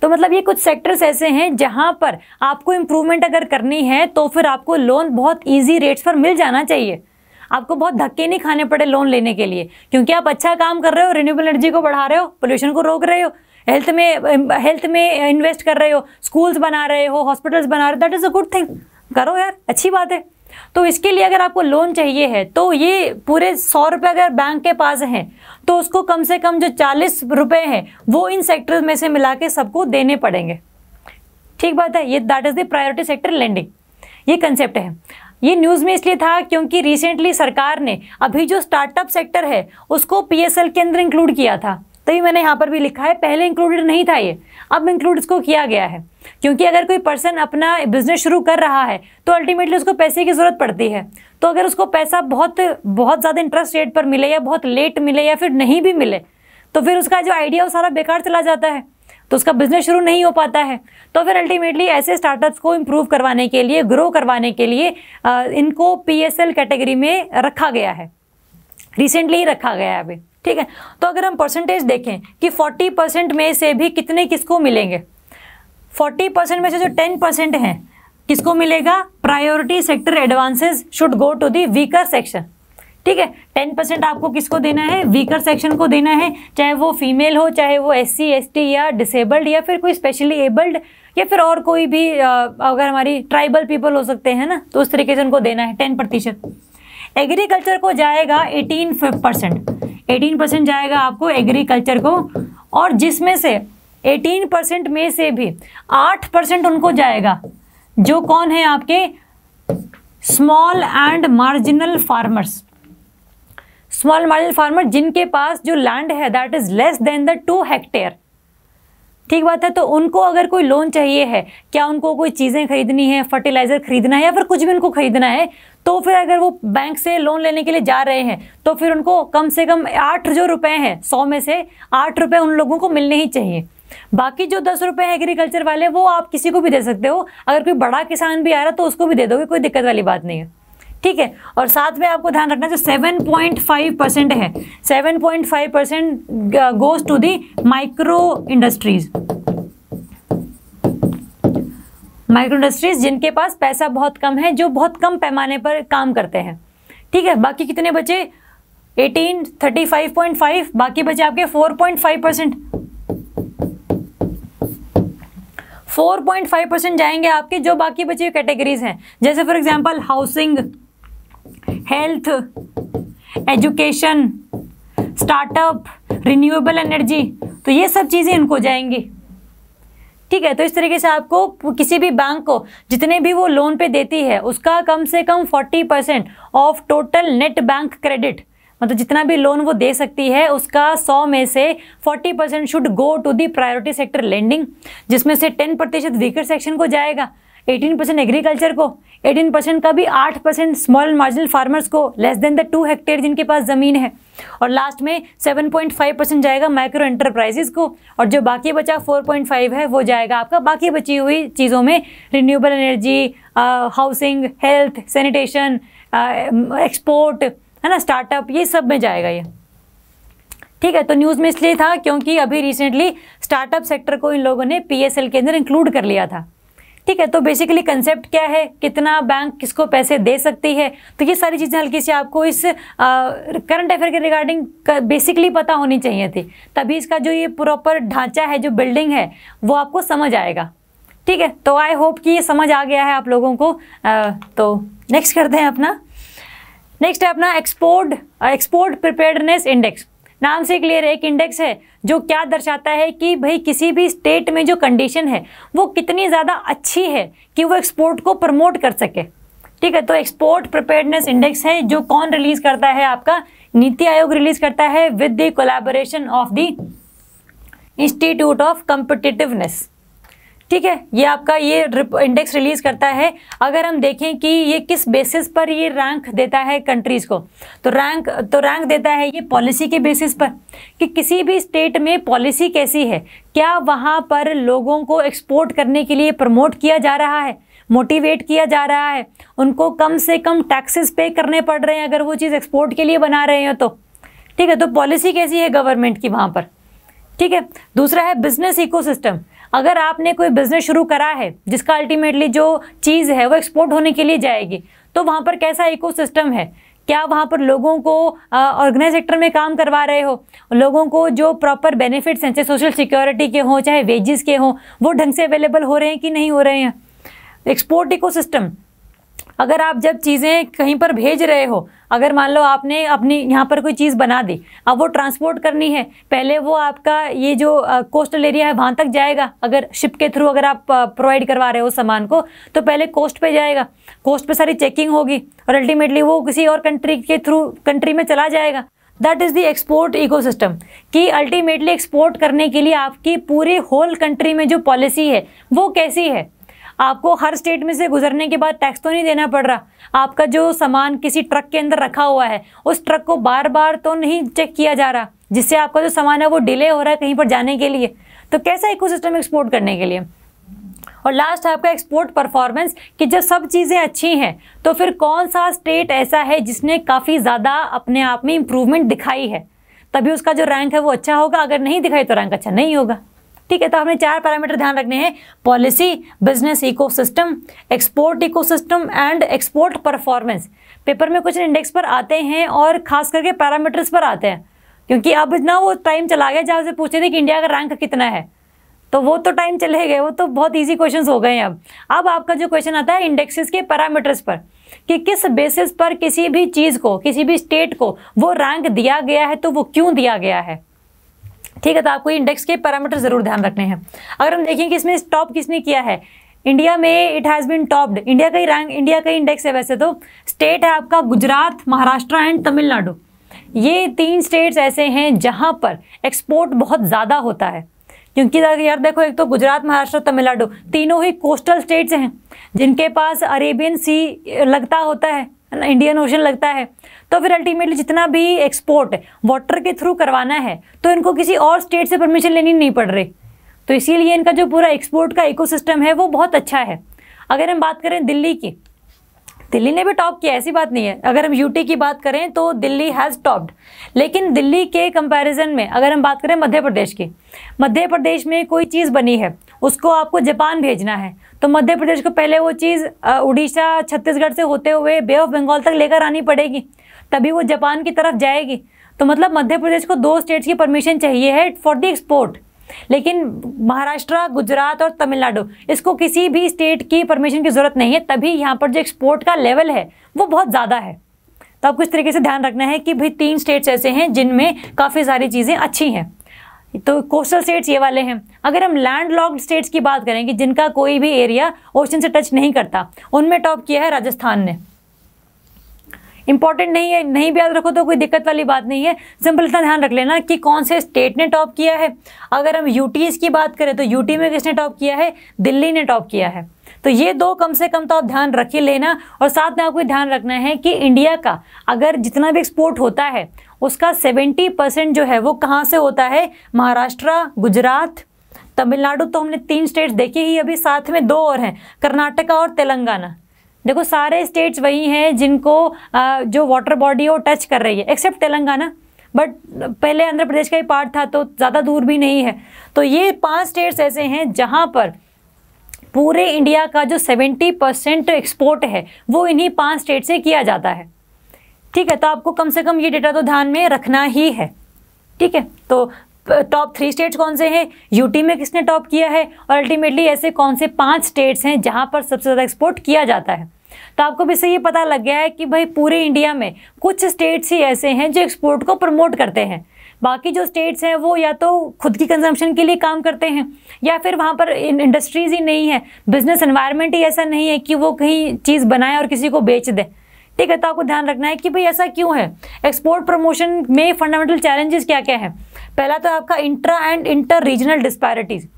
तो मतलब ये कुछ सेक्टर्स ऐसे हैं जहाँ पर आपको इम्प्रूवमेंट अगर करनी है तो फिर आपको लोन बहुत ईजी रेट्स पर मिल जाना चाहिए आपको बहुत धक्के नहीं खाने पड़े लोन लेने के लिए क्योंकि आप अच्छा काम कर रहे हो रिन्यूबल एनर्जी को बढ़ा रहे हो पोल्यूशन को रोक रहे हो हेल्थ में हेल्थ में इन्वेस्ट कर रहे हो स्कूल्स बना रहे हो हॉस्पिटल्स बना रहे हो that is a good thing करो यार अच्छी बात है तो इसके लिए अगर आपको लोन चाहिए है तो ये पूरे सौ रुपये अगर बैंक के पास हैं तो उसको कम से कम जो चालीस रुपये हैं वो इन सेक्टर में से मिला के सबको देने पड़ेंगे ठीक बात है ये that is the priority sector lending ये कंसेप्ट है ये न्यूज़ में इसलिए था क्योंकि रिसेंटली सरकार ने अभी जो स्टार्टअप सेक्टर है उसको पीएसएल के अंदर इंक्लूड किया था तो ये मैंने यहाँ पर भी लिखा है पहले इंक्लूडेड नहीं था ये अब इंक्लूड इसको किया गया है क्योंकि अगर कोई पर्सन अपना बिजनेस शुरू कर रहा है तो अल्टीमेटली उसको पैसे की ज़रूरत पड़ती है तो अगर उसको पैसा बहुत बहुत ज़्यादा इंटरेस्ट रेट पर मिले या बहुत लेट मिले या फिर नहीं भी मिले तो फिर उसका जो आइडिया वो सारा बेकार चला जाता है तो उसका बिजनेस शुरू नहीं हो पाता है तो फिर अल्टीमेटली ऐसे स्टार्टअप्स को इम्प्रूव करवाने के लिए ग्रो करवाने के लिए इनको पी कैटेगरी में रखा गया है रिसेंटली ही रखा गया है अभी ठीक है तो अगर हम परसेंटेज देखें कि 40 परसेंट में से भी कितने किसको मिलेंगे 40 परसेंट में से जो 10 परसेंट हैं किसको मिलेगा priority sector advances should go to the weaker section ठीक है टेन परसेंट आपको किसको देना है वीकर सेक्शन को देना है चाहे वो फीमेल हो चाहे वो एस सी एस टी या डिसेबल्ड या फिर कोई स्पेशली एबल्ड या फिर और कोई भी अगर हमारी ट्राइबल पीपल हो सकते हैं ना तो उस तरीके से उनको देना है टेन प्रतिशत एग्रीकल्चर को जाएगा एटीन परसेंट एटीन परसेंट जाएगा आपको एग्रीकल्चर को और जिसमें से एटीन परसेंट में से भी आठ परसेंट उनको जाएगा जो कौन है आपके small and marginal farmers small marginal farmer जिनके पास जो लैंड है that is less than the two hectare ठीक बात है तो उनको अगर कोई लोन चाहिए है क्या उनको कोई चीज़ें खरीदनी है फर्टिलाइज़र खरीदना है या फिर कुछ भी उनको खरीदना है तो फिर अगर वो बैंक से लोन लेने के लिए जा रहे हैं तो फिर उनको कम से कम आठ जो रुपए हैं सौ में से आठ रुपए उन लोगों को मिलने ही चाहिए बाकी जो दस रुपए हैं एग्रीकल्चर वाले वो आप किसी को भी दे सकते हो अगर कोई बड़ा किसान भी आ रहा तो उसको भी दे दोगे कोई दिक्कत वाली बात नहीं है ठीक है और साथ में आपको ध्यान रखना जो 7.5 परसेंट है 7.5 percent goes to the micro industries micro industries जिनके पास पैसा बहुत कम है जो बहुत कम पैमाने पर काम करते हैं ठीक है बाकी कितने बचे 18 35.5 बाकी बचे आपके 4.5 परसेंट 4.5 परसेंट जाएंगे आपके जो बाकी बचे कैटेगरीज हैं जैसे for example housing health education startup renewable energy तो ये सब चीज़ें इनको जाएंगी ठीक है तो इस तरीके से आपको किसी भी बैंक को जितने भी वो लोन पे देती है उसका कम से कम 40 percent of total net bank credit मतलब जितना भी लोन वो दे सकती है उसका 100 में से 40 percent should go to the priority sector lending जिसमें से 10 प्रतिशत वीकर सेक्शन को जाएगा 18 परसेंट एग्रीकल्चर को 18 परसेंट का भी 8 परसेंट स्मॉल मार्जिनल फार्मर्स को less than the two hectare जिनके पास ज़मीन है और लास्ट में 7.5 परसेंट जाएगा माइक्रो एंटरप्राइजेस को और जो बाकी बचा 4.5 है वो जाएगा आपका बाकी बची हुई चीज़ों में renewable energy housing health sanitation export है ना स्टार्टअप ये सब में जाएगा ये ठीक है तो न्यूज़ में इसलिए था क्योंकि अभी रिसेंटली स्टार्टअप सेक्टर को इन लोगों ने पी के अंदर इंक्लूड कर लिया था ठीक है तो बेसिकली कंसेप्ट क्या है कितना बैंक किसको पैसे दे सकती है तो ये सारी चीज़ें हल्की सी आपको इस करंट अफेयर के रिगार्डिंग बेसिकली पता होनी चाहिए थी तभी इसका जो ये प्रॉपर ढांचा है जो बिल्डिंग है वो आपको समझ आएगा ठीक है तो आई होप कि ये समझ आ गया है आप लोगों को आ, तो नेक्स्ट करते हैं अपना नेक्स्ट है अपना एक्सपोर्ट एक्सपोर्ट प्रिपेयर्डनेस इंडेक्स नाम से क्लियर है एक इंडेक्स है जो क्या दर्शाता है कि भाई किसी भी स्टेट में जो कंडीशन है वो कितनी ज़्यादा अच्छी है कि वो एक्सपोर्ट को प्रमोट कर सके ठीक है तो एक्सपोर्ट प्रिपेयरनेस इंडेक्स है जो कौन रिलीज करता है आपका नीति आयोग रिलीज करता है with the collaboration of the institute of competitiveness ठीक है ये आपका ये इंडेक्स रिलीज करता है अगर हम देखें कि ये किस बेसिस पर ये रैंक देता है कंट्रीज़ को तो रैंक तो रैंक देता है ये पॉलिसी के बेसिस पर कि किसी भी स्टेट में पॉलिसी कैसी है क्या वहाँ पर लोगों को एक्सपोर्ट करने के लिए प्रमोट किया जा रहा है मोटिवेट किया जा रहा है उनको कम से कम टैक्सेस पे करने पड़ रहे हैं अगर वो चीज़ एक्सपोर्ट के लिए बना रहे हैं तो ठीक है तो पॉलिसी कैसी है गवर्नमेंट की वहाँ पर ठीक है दूसरा है बिजनेस इकोसिस्टम अगर आपने कोई बिजनेस शुरू करा है जिसका अल्टीमेटली जो चीज़ है वो एक्सपोर्ट होने के लिए जाएगी तो वहाँ पर कैसा इको है क्या वहाँ पर लोगों को ऑर्गेनाइज सेक्टर में काम करवा रहे हो लोगों को जो प्रॉपर बेनिफिट्स हैं चाहे सोशल सिक्योरिटी के हों चाहे वेजेस के हों वो ढंग से अवेलेबल हो रहे हैं कि नहीं हो रहे हैं एक्सपोर्ट इकोसिस्टम अगर आप जब चीज़ें कहीं पर भेज रहे हो अगर मान लो आपने अपनी यहाँ पर कोई चीज़ बना दी अब वो ट्रांसपोर्ट करनी है पहले वो आपका ये जो कोस्टल एरिया है वहाँ तक जाएगा अगर शिप के थ्रू अगर आप प्रोवाइड करवा रहे हो सामान को तो पहले कोस्ट पे जाएगा कोस्ट पे सारी चेकिंग होगी और अल्टीमेटली वो किसी और कंट्री के थ्रू कंट्री में चला जाएगा that is the export system कि अल्टीमेटली एक्सपोर्ट करने के लिए आपकी पूरे होल कंट्री में जो पॉलिसी है वो कैसी है आपको हर स्टेट में से गुजरने के बाद टैक्स तो नहीं देना पड़ रहा आपका जो सामान किसी ट्रक के अंदर रखा हुआ है उस ट्रक को बार बार तो नहीं चेक किया जा रहा जिससे आपका जो सामान है वो डिले हो रहा है कहीं पर जाने के लिए तो कैसा सिस्टम एक्सपोर्ट करने के लिए और लास्ट आपका एक्सपोर्ट परफॉर्मेंस कि जब सब चीज़ें अच्छी हैं तो फिर कौन सा स्टेट ऐसा है जिसने काफ़ी ज़्यादा अपने आप में इम्प्रूवमेंट दिखाई है तभी उसका जो रैंक है वो अच्छा होगा अगर नहीं दिखाई तो रैंक अच्छा नहीं होगा ठीक है तो हमने चार पैरामीटर ध्यान रखने हैं policy business ecosystem export ecosystem and export performance paper में क्वेश्चन इंडेक्स पर आते हैं और खास करके पैरामीटर्स पर आते हैं क्योंकि अब ना वो टाइम चला गया जहाँ से पूछे थे कि इंडिया का रैंक कितना है तो वो तो टाइम चले गए वो तो बहुत इजी क्वेश्चंस हो गए हैं अब अब आपका जो क्वेश्चन आता है इंडेक्सेस के पैरामीटर्स पर कि किस बेसिस पर किसी भी चीज़ को किसी भी स्टेट को वो रैंक दिया गया है तो वो क्यों दिया गया है ठीक है तो आपको इंडेक्स के पैरामीटर ज़रूर ध्यान रखने हैं अगर हम देखें कि इसमें टॉप किसने किया है इंडिया में it has been topped India का ही रैंक इंडिया का ही इंडेक्स है वैसे तो स्टेट है आपका गुजरात महाराष्ट्र एंड तमिलनाडु ये तीन स्टेट्स ऐसे हैं जहाँ पर एक्सपोर्ट बहुत ज़्यादा होता है क्योंकि यार देखो एक तो गुजरात महाराष्ट्र तमिलनाडु तीनों ही कोस्टल स्टेट्स हैं जिनके पास अरेबियन सी लगता होता है इंडियन ओशन लगता है तो फिर अल्टीमेटली जितना भी एक्सपोर्ट वाटर के थ्रू करवाना है तो इनको किसी और स्टेट से परमिशन लेनी नहीं पड़ रही तो इसीलिए इनका जो पूरा एक्सपोर्ट का इकोसिस्टम है वो बहुत अच्छा है अगर हम बात करें दिल्ली की दिल्ली ने भी टॉप किया ऐसी बात नहीं है अगर हम यूटी की बात करें तो दिल्ली हैज़ टॉप्ड लेकिन दिल्ली के कंपैरिजन में अगर हम बात करें मध्य प्रदेश की मध्य प्रदेश में कोई चीज़ बनी है उसको आपको जापान भेजना है तो मध्य प्रदेश को पहले वो चीज़ उड़ीसा छत्तीसगढ़ से होते हुए बे ऑफ बंगाल तक लेकर आनी पड़ेगी तभी वो जापान की तरफ जाएगी तो मतलब मध्य प्रदेश को दो स्टेट्स की परमिशन चाहिए है फॉर दी एक्सपोर्ट लेकिन महाराष्ट्र गुजरात और तमिलनाडु इसको किसी भी स्टेट की परमिशन की ज़रूरत नहीं है तभी यहाँ पर जो एक्सपोर्ट का लेवल है वो बहुत ज़्यादा है तो आपको इस तरीके से ध्यान रखना है कि भाई तीन स्टेट्स ऐसे हैं जिनमें काफ़ी सारी चीज़ें अच्छी हैं तो कोस्टल स्टेट्स ये वाले हैं अगर हम लैंड लॉक्ड स्टेट्स की बात करें कि जिनका कोई भी एरिया ओशन से टच नहीं करता उनमें टॉप किया है राजस्थान ने इंपॉर्टेंट नहीं है नहीं भी याद रखो तो कोई दिक्कत वाली बात नहीं है सिंपल इतना ध्यान रख लेना कि कौन से स्टेट ने टॉप किया है अगर हम यूटीज़ की बात करें तो यूटी में किसने टॉप किया है दिल्ली ने टॉप किया है तो ये दो कम से कम तो आप ध्यान रख ही लेना और साथ में आपको ध्यान रखना है कि इंडिया का अगर जितना भी एक्सपोर्ट होता है उसका 70 परसेंट जो है वो कहाँ से होता है महाराष्ट्र गुजरात तमिलनाडु तो हमने तीन स्टेट्स देखे ही अभी साथ में दो और हैं कर्नाटका और तेलंगाना देखो सारे स्टेट्स वही हैं जिनको जो वाटर बॉडी वो टच कर रही है एक्सेप्ट तेलंगाना बट पहले आंध्र प्रदेश का ही पार्ट था तो ज़्यादा दूर भी नहीं है तो ये पांच स्टेट्स ऐसे हैं जहाँ पर पूरे इंडिया का जो 70 परसेंट एक्सपोर्ट है वो इन्हीं पांच स्टेट से किया जाता है ठीक है तो आपको कम से कम ये डेटा तो ध्यान में रखना ही है ठीक है तो टॉप थ्री स्टेट्स कौन से हैं यूटी में किसने टॉप किया है और अल्टीमेटली ऐसे कौन से पांच स्टेट्स हैं जहां पर सबसे ज़्यादा एक्सपोर्ट किया जाता है तो आपको भी इससे ये पता लग गया है कि भाई पूरे इंडिया में कुछ स्टेट्स ही ऐसे हैं जो एक्सपोर्ट को प्रमोट करते हैं बाकी जो स्टेट्स हैं वो या तो खुद की कंजम्पशन के लिए काम करते हैं या फिर वहाँ पर इंडस्ट्रीज ही नहीं है बिजनेस एनवायरनमेंट ही ऐसा नहीं है कि वो कहीं चीज़ बनाए और किसी को बेच दें ठीक है तो आपको ध्यान रखना है कि भाई ऐसा क्यों है एक्सपोर्ट प्रमोशन में फंडामेंटल चैलेंजेस क्या क्या है पहला तो आपका intra and inter regional disparities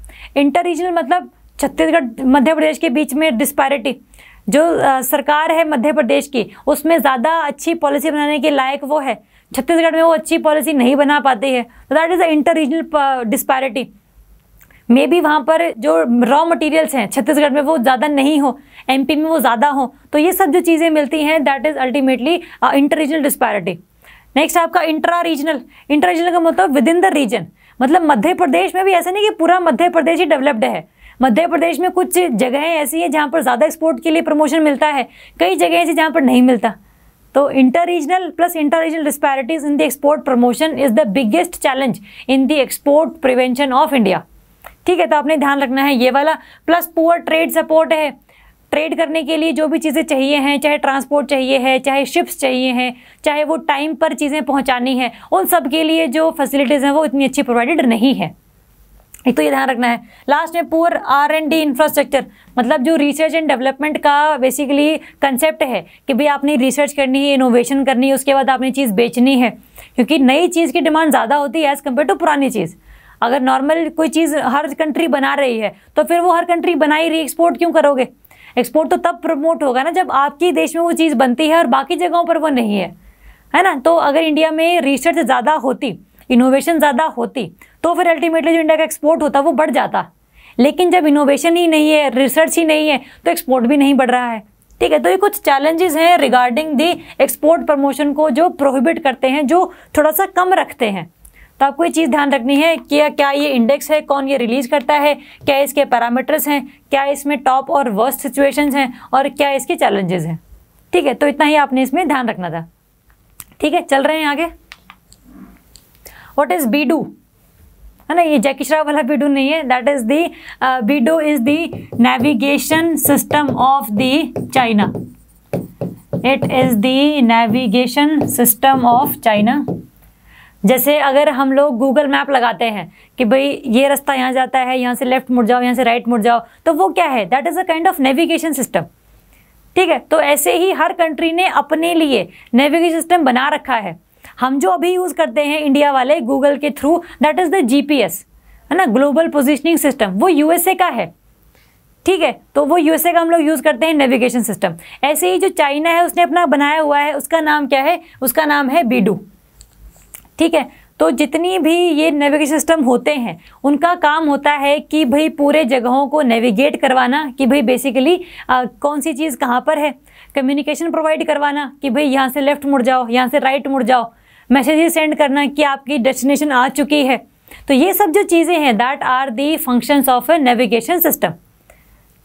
inter regional मतलब छत्तीसगढ़ मध्य प्रदेश के बीच में डिस्पैरिटी जो सरकार है मध्य प्रदेश की उसमें ज़्यादा अच्छी पॉलिसी बनाने के लायक वो है छत्तीसगढ़ में वो अच्छी पॉलिसी नहीं बना पाती है that is a inter regional disparity maybe वहाँ पर जो रॉ मटेरियल्स हैं छत्तीसगढ़ में वो ज़्यादा नहीं हो एमपी में वो ज़्यादा हो तो ये सब जो चीज़ें मिलती हैं that is ultimately inter regional disparity next आपका इंट्रा रीजनल इंटर रीजनल का मतलब विद इन द रीजन मतलब मध्य प्रदेश में भी ऐसा नहीं कि पूरा मध्य प्रदेश ही डेवलप्ड है मध्य प्रदेश में कुछ जगहें ऐसी हैं जहाँ पर ज़्यादा एक्सपोर्ट के लिए प्रमोशन मिलता है कई जगह ऐसी जहाँ पर नहीं मिलता तो inter regional plus inter regional disparities in the export promotion is the biggest challenge in the export prevention of India ठीक है तो आपने ध्यान रखना है ये वाला प्लस पुअर ट्रेड सपोर्ट है ट्रेड करने के लिए जो भी चीज़ें चाहिए हैं चाहे ट्रांसपोर्ट चाहिए है चाहे शिप्स चाहिए हैं चाहे वो टाइम पर चीज़ें पहुंचानी है उन सब के लिए जो फैसिलिटीज़ हैं वो इतनी अच्छी प्रोवाइडेड नहीं है एक तो ये ध्यान रखना है लास्ट में poor R and D infrastructure मतलब जो रिसर्च एंड डेवलपमेंट का बेसिकली कंसेप्ट है कि भाई आपने रिसर्च करनी है इनोवेशन करनी है उसके बाद आपने चीज़ बेचनी है क्योंकि नई चीज़ की डिमांड ज़्यादा होती है एज़ कम्पेयर टू पुरानी चीज़ अगर नॉर्मल कोई चीज़ हर कंट्री बना रही है तो फिर वो हर कंट्री बना ही रही एक्सपोर्ट क्यों करोगे एक्सपोर्ट तो तब प्रमोट होगा ना जब आपके देश में वो चीज़ बनती है और बाकी जगहों पर वो नहीं है है ना तो अगर इंडिया में रिसर्च ज़्यादा होती इनोवेशन ज़्यादा होती तो फिर अल्टीमेटली जो इंडिया का एक्सपोर्ट होता वो बढ़ जाता लेकिन जब इनोवेशन ही नहीं है रिसर्च ही नहीं है तो एक्सपोर्ट भी नहीं बढ़ रहा है ठीक है तो ये कुछ चैलेंजेस हैं रिगार्डिंग दी एक्सपोर्ट प्रमोशन को जो प्रोहिबिट करते हैं जो थोड़ा सा कम रखते हैं तो आपको ये चीज़ ध्यान रखनी है कि क्या ये इंडेक्स है कौन ये रिलीज करता है क्या इसके पैरामीटर्स हैं क्या इसमें टॉप और वर्स्ट सिचुएशंस हैं और क्या इसके चैलेंजेस हैं ठीक है तो इतना ही आपने इसमें ध्यान रखना था ठीक है चल रहे हैं आगे वॉट इज़ बी डू है ना ये जैकी श्राव वाला बीडू नहीं है that is the BeiDou is the navigation system of the China it is the navigation system of China जैसे अगर हम लोग गूगल मैप लगाते हैं कि भाई ये रास्ता यहाँ जाता है यहाँ से लेफ्ट मुड़ जाओ यहाँ से राइट मुड़ जाओ तो वो क्या है that is a kind of navigation system ठीक है तो ऐसे ही हर कंट्री ने अपने लिए नेविगेशन सिस्टम बना रखा है हम जो अभी यूज़ करते हैं इंडिया वाले गूगल के through that is the GPS है ना ग्लोबल पोजिशनिंग सिस्टम वो यूएसए का है ठीक है तो वो यूएसए का हम लोग यूज़ करते हैं नेविगेशन सिस्टम ऐसे ही जो चाइना है उसने अपना बनाया हुआ है उसका नाम क्या है उसका नाम है बीडू ठीक है तो जितनी भी ये नेविगेशन सिस्टम होते हैं उनका काम होता है कि भाई पूरे जगहों को नेविगेट करवाना कि भाई बेसिकली आ, कौन सी चीज़ कहाँ पर है कम्युनिकेशन प्रोवाइड करवाना कि भाई यहाँ से लेफ़्ट मुड़ जाओ यहाँ से राइट मुड़ जाओ मैसेज सेंड करना कि आपकी डेस्टिनेशन आ चुकी है तो ये सब जो चीज़ें हैं that are the functions of a navigation system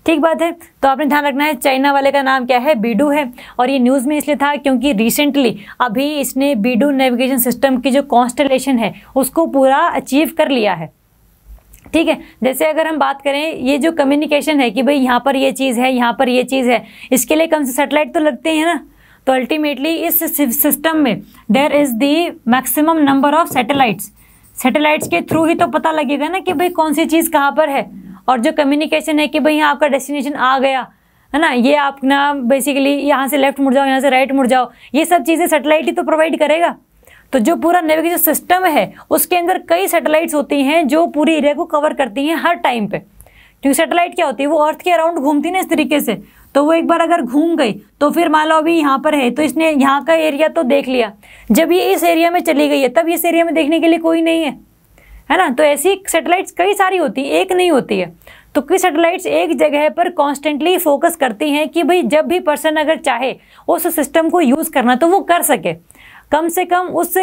ठीक बात है तो आपने ध्यान रखना है चाइना वाले का नाम क्या है बीडू है और ये न्यूज़ में इसलिए था क्योंकि रिसेंटली अभी इसने बीडू नेविगेशन सिस्टम की जो कॉन्स्टलेशन है उसको पूरा अचीव कर लिया है ठीक है जैसे अगर हम बात करें ये जो कम्युनिकेशन है कि भाई यहाँ पर ये चीज़ है यहाँ पर ये चीज़ है इसके लिए कम से सेटेलाइट तो लगते हैं ना तो अल्टीमेटली इस सिस्टम में there is the maximum number of satellites satellites के थ्रू ही तो पता लगेगा ना कि भाई कौन सी चीज़ कहाँ पर है और जो कम्युनिकेशन है कि भाई यहाँ आपका डेस्टिनेशन आ गया है ना ये आप ना बेसिकली यहाँ से लेफ्ट मुड़ जाओ यहाँ से राइट मुड़ जाओ ये सब चीज़ें सेटेलाइट ही तो प्रोवाइड करेगा तो जो पूरा नेविगेशन सिस्टम है उसके अंदर कई सेटेलाइट्स होती हैं जो पूरी एरिया को कवर करती हैं हर टाइम पे क्योंकि सेटेलाइट क्या होती है वो अर्थ के अराउंड घूमती ना इस तरीके से तो वो एक बार अगर घूम गई तो फिर मान लो अभी यहाँ पर है तो इसने यहाँ का एरिया तो देख लिया जब ये इस एरिया में चली गई है तब इस एरिया में देखने के लिए कोई नहीं है है ना तो ऐसी सेटेलाइट्स कई सारी होती है एक नहीं होती है तो कई सेटेलाइट्स एक जगह पर कॉन्स्टेंटली फोकस करती हैं कि भाई जब भी पर्सन अगर चाहे उस सिस्टम को यूज़ करना तो वो कर सके कम से कम उस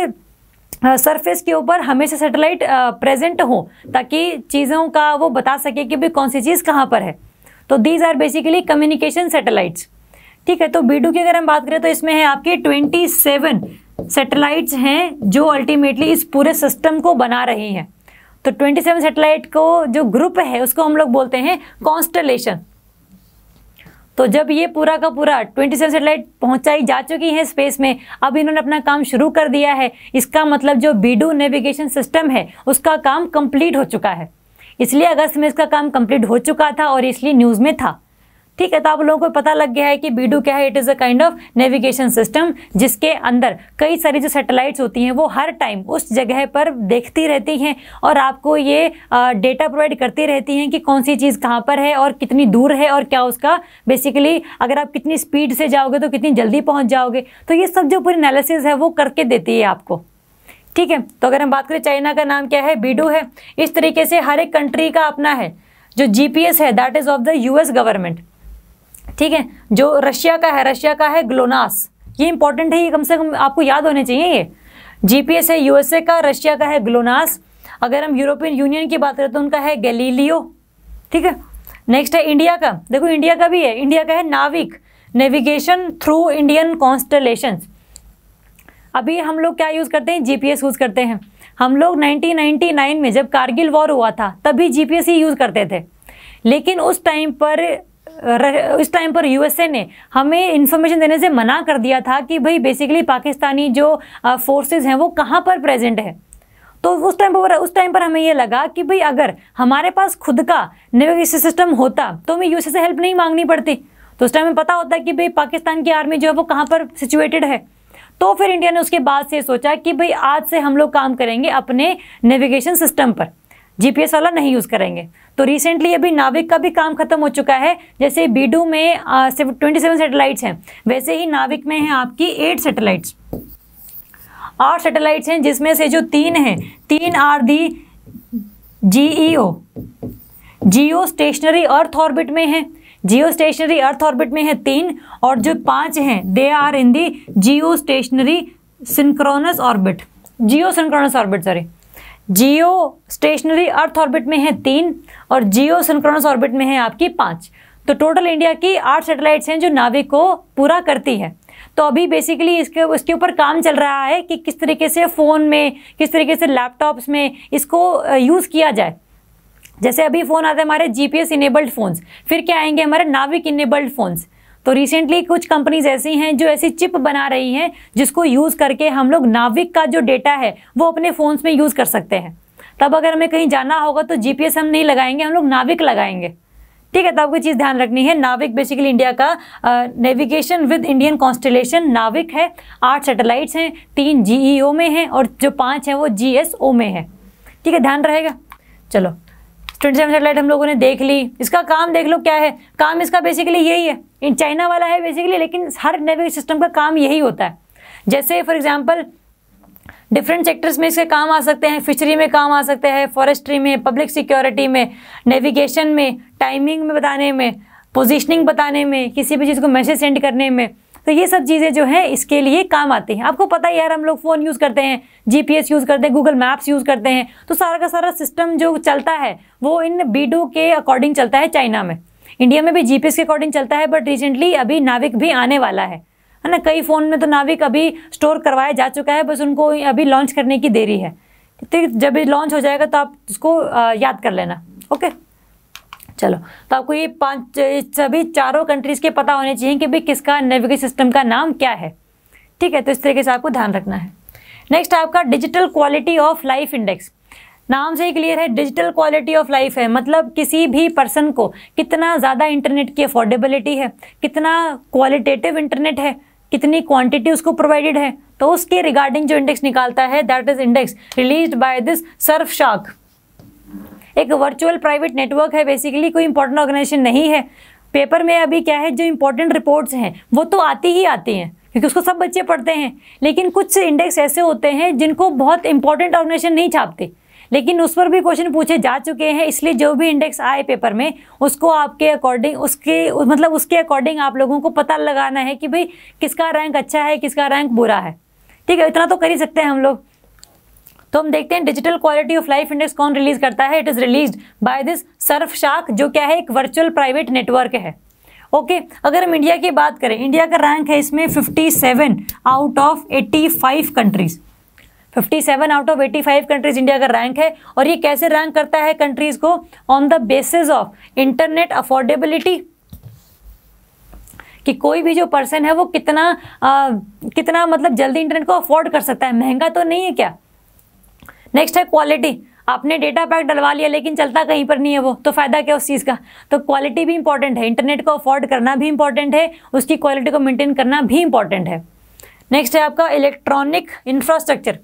सरफेस के ऊपर हमेशा सेटेलाइट प्रेजेंट हो ताकि चीज़ों का वो बता सके कि भाई कौन सी चीज़ कहाँ पर है तो these are basically communication satellites ठीक है तो बीडू की अगर हम बात करें तो इसमें है आपके ट्वेंटी सेवन सेटेलाइट्स हैं जो अल्टीमेटली इस पूरे सिस्टम को बना रही हैं तो 27 सेटेलाइट को जो ग्रुप है उसको हम लोग बोलते हैं कॉन्स्टलेशन तो जब ये पूरा का पूरा 27 सेटेलाइट पहुंचाई जा चुकी है स्पेस में अब इन्होंने अपना काम शुरू कर दिया है इसका मतलब जो बीडू नेविगेशन सिस्टम है उसका काम कंप्लीट हो चुका है इसलिए अगस्त में इसका काम कंप्लीट हो चुका था और इसलिए न्यूज़ में था ठीक है तो आप लोगों को पता लग गया है कि बीडू क्या है it is a kind of navigation system जिसके अंदर कई सारी जो सैटेलाइट्स होती हैं वो हर टाइम उस जगह पर देखती रहती हैं और आपको ये डेटा प्रोवाइड करती रहती हैं कि कौन सी चीज़ कहाँ पर है और कितनी दूर है और क्या उसका बेसिकली अगर आप कितनी स्पीड से जाओगे तो कितनी जल्दी पहुँच जाओगे तो ये सब जो पूरी एनालिसिस है वो करके देती है आपको ठीक है तो अगर हम बात करें चाइना का नाम क्या है बीडू है इस तरीके से हर एक कंट्री का अपना है जो जीपीएस है that is of the US government ठीक है जो रशिया का है रशिया का है ग्लोनास ये इंपॉर्टेंट है ये कम से कम आपको याद होने चाहिए ये जीपीएस है यूएसए का रशिया का है ग्लोनास अगर हम यूरोपियन यूनियन की बात करें तो उनका है गैलीलियो ठीक है नेक्स्ट है इंडिया का देखो इंडिया का भी है इंडिया का है नाविक नेविगेशन थ्रू इंडियन कॉन्स्टलेशन अभी हम लोग क्या यूज़ करते हैं जीपीएस यूज़ करते हैं हम लोग 1999 में जब कारगिल वॉर हुआ था तभी जीपीएस ही यूज़ करते थे लेकिन उस टाइम पर इस टाइम पर यूएसए ने हमें इन्फॉर्मेशन देने से मना कर दिया था कि भाई बेसिकली पाकिस्तानी जो फोर्सेस हैं वो कहाँ पर प्रेजेंट है तो उस टाइम पर उस टाइम पर हमें ये लगा कि भाई अगर हमारे पास खुद का नेविगेशन सिस्टम होता तो हमें यूएसए से हेल्प नहीं मांगनी पड़ती तो उस टाइम में पता होता कि भाई पाकिस्तान की आर्मी जो है वो कहाँ पर सिचुएटेड है तो फिर इंडिया ने उसके बाद से सोचा कि भाई आज से हम लोग काम करेंगे अपने नेविगेशन सिस्टम पर जीपीएस वाला नहीं यूज़ करेंगे तो रिसेंटली अभी नाविक का भी काम खत्म हो चुका है जैसे बीडू में सिर्फ ट्वेंटी सेवन सेटेलाइट्स हैं वैसे ही नाविक में हैं आपकी एट सेटेलाइट्स आठ सेटेलाइट्स हैं जिसमें से जो तीन हैं तीन are the GEO geostationary earth orbit में है जियो स्टेशनरी अर्थ ऑर्बिट में है तीन और जो पांच हैं they are in the geostationary synchronous orbit geosynchronous orbit sorry geostationary earth orbit में है तीन और जियो सिंक्रोनस ऑर्बिट में है आपकी पाँच तो टोटल इंडिया की आठ सैटेलाइट्स हैं जो नाविक को पूरा करती है तो अभी बेसिकली इसके उसके ऊपर काम चल रहा है कि किस तरीके से फ़ोन में किस तरीके से लैपटॉप्स में इसको यूज़ किया जाए जैसे अभी फ़ोन आते हैं हमारे जीपीएस इनेबल्ड फ़ोन्स फिर क्या आएंगे हमारे नाविक इनेबल्ड फ़ोन्स तो रिसेंटली कुछ कंपनीज ऐसी हैं जो ऐसी चिप बना रही हैं जिसको यूज़ करके हम लोग नाविक का जो डेटा है वो अपने फ़ोन्स में यूज़ कर सकते हैं तब अगर हमें कहीं जाना होगा तो जी हम नहीं लगाएंगे हम लोग नाविक लगाएंगे ठीक है तो आपको चीज़ ध्यान रखनी है नाविक बेसिकली इंडिया का navigation with Indian constellation NavIC है आठ सैटेलाइट्स हैं तीन जीईओ e में हैं और जो पांच हैं वो जीएसओ में है ठीक है ध्यान रहेगा चलो ट्वेंटी सेवन सेटेलाइट हम लोगों ने देख ली इसका काम देख लो क्या है काम इसका बेसिकली यही है इन चाइना वाला है बेसिकली लेकिन हर नेविगेशन सिस्टम का काम यही होता है जैसे फॉर एग्जाम्पल डिफरेंट सेक्टर्स में इसके काम आ सकते हैं फिशरी में काम आ सकते हैं फॉरेस्ट्री में पब्लिक सिक्योरिटी में नेविगेशन में टाइमिंग में बताने में पोजिशनिंग बताने में किसी भी चीज़ को मैसेज सेंड करने में तो ये सब चीज़ें जो हैं इसके लिए काम आती हैं आपको पता ही यार हम लोग फ़ोन यूज़ करते हैं जीपीएस यूज़ करते हैं गूगल मैप्स यूज़ करते हैं तो सारा का सारा सिस्टम जो चलता है वो इन बीडो के अकॉर्डिंग चलता है चाइना में इंडिया में भी जीपीएस के अकॉर्डिंग चलता है बट रिसेंटली अभी नाविक भी आने वाला है है ना कई फ़ोन में तो नाविक अभी स्टोर करवाया जा चुका है बस उनको अभी लॉन्च करने की देरी है तो जब लॉन्च हो जाएगा तो आप उसको याद कर लेना ओके चलो तो आपको ये पांच सभी चारों कंट्रीज़ के पता होने चाहिए कि भाई किसका नेविगेशन सिस्टम का नाम क्या है ठीक है तो इस तरीके से आपको ध्यान रखना है नेक्स्ट आपका digital quality of life index नाम से ही क्लियर है डिजिटल क्वालिटी ऑफ लाइफ है मतलब किसी भी पर्सन को कितना ज़्यादा इंटरनेट की अफोर्डेबिलिटी है कितना क्वालिटेटिव इंटरनेट है कितनी क्वांटिटी उसको प्रोवाइडेड है तो उसके रिगार्डिंग जो इंडेक्स निकालता है that is index release by this Surfshark एक वर्चुअल प्राइवेट नेटवर्क है बेसिकली कोई इंपॉर्टेंट ऑर्गेनाइजेशन नहीं है पेपर में अभी क्या है जो इंपॉर्टेंट रिपोर्ट्स हैं वो तो आती ही आती हैं क्योंकि उसको सब बच्चे पढ़ते हैं लेकिन कुछ इंडेक्स ऐसे होते हैं जिनको बहुत इंपॉर्टेंट ऑर्गेनाइजेशन नहीं छापते लेकिन उस पर भी क्वेश्चन पूछे जा चुके हैं इसलिए जो भी इंडेक्स आए पेपर में उसको आपके अकॉर्डिंग उसके मतलब उसके अकॉर्डिंग आप लोगों को पता लगाना है कि भाई किसका रैंक अच्छा है किसका रैंक बुरा है ठीक है इतना तो कर ही सकते हैं हम लोग तो हम देखते हैं digital quality of life index कौन रिलीज करता है it is release by this Surfshark जो क्या है एक वर्चुअल प्राइवेट नेटवर्क है ओके okay, अगर हम इंडिया की बात करें इंडिया का रैंक है इसमें 57 out of 85 countries 57 out of 85 countries India का रैंक है और ये कैसे रैंक करता है कंट्रीज को on the basis of internet affordability कि कोई भी जो पर्सन है वो कितना आ, कितना मतलब जल्दी इंटरनेट को अफोर्ड कर सकता है महंगा तो नहीं है क्या नेक्स्ट है क्वालिटी आपने डेटा पैक डलवा लिया लेकिन चलता कहीं पर नहीं है वो तो फ़ायदा क्या उस चीज़ का तो क्वालिटी भी इंपॉर्टेंट है इंटरनेट को अफोर्ड करना भी इंपॉर्टेंट है उसकी क्वालिटी को मेंटेन करना भी इंपॉर्टेंट है नेक्स्ट है आपका इलेक्ट्रॉनिक इंफ्रास्ट्रक्चर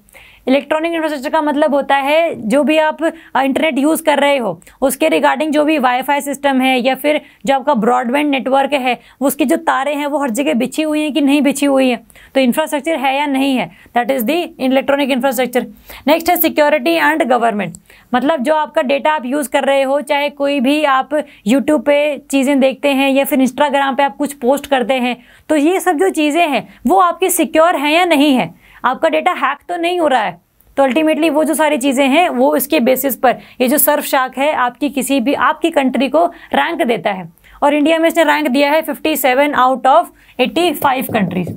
इलेक्ट्रॉनिक इंफ्रास्ट्रक्चर का मतलब होता है जो भी आप इंटरनेट यूज़ कर रहे हो उसके रिगार्डिंग जो भी वाईफाई सिस्टम है या फिर जो आपका ब्रॉडबैंड नेटवर्क है उसकी जो तारे हैं वो हर जगह बिछी हुई हैं कि नहीं बिछी हुई है तो इंफ्रास्ट्रक्चर है या नहीं है that is the electronic infrastructure next है सिक्योरिटी एंड गवर्नमेंट मतलब जो आपका डेटा आप यूज़ कर रहे हो चाहे कोई भी आप यूट्यूब पे चीज़ें देखते हैं या फिर इंस्टाग्राम पे आप कुछ पोस्ट करते हैं तो ये सब जो चीज़ें हैं वो आपकी सिक्योर हैं या नहीं है आपका डेटा हैक तो नहीं हो रहा है तो अल्टीमेटली वो जो सारी चीज़ें हैं वो इसके बेसिस पर ये जो सर्फ शाक है आपकी किसी भी आपकी कंट्री को रैंक देता है और इंडिया में इसने रैंक दिया है 57 आउट ऑफ 85 कंट्रीज़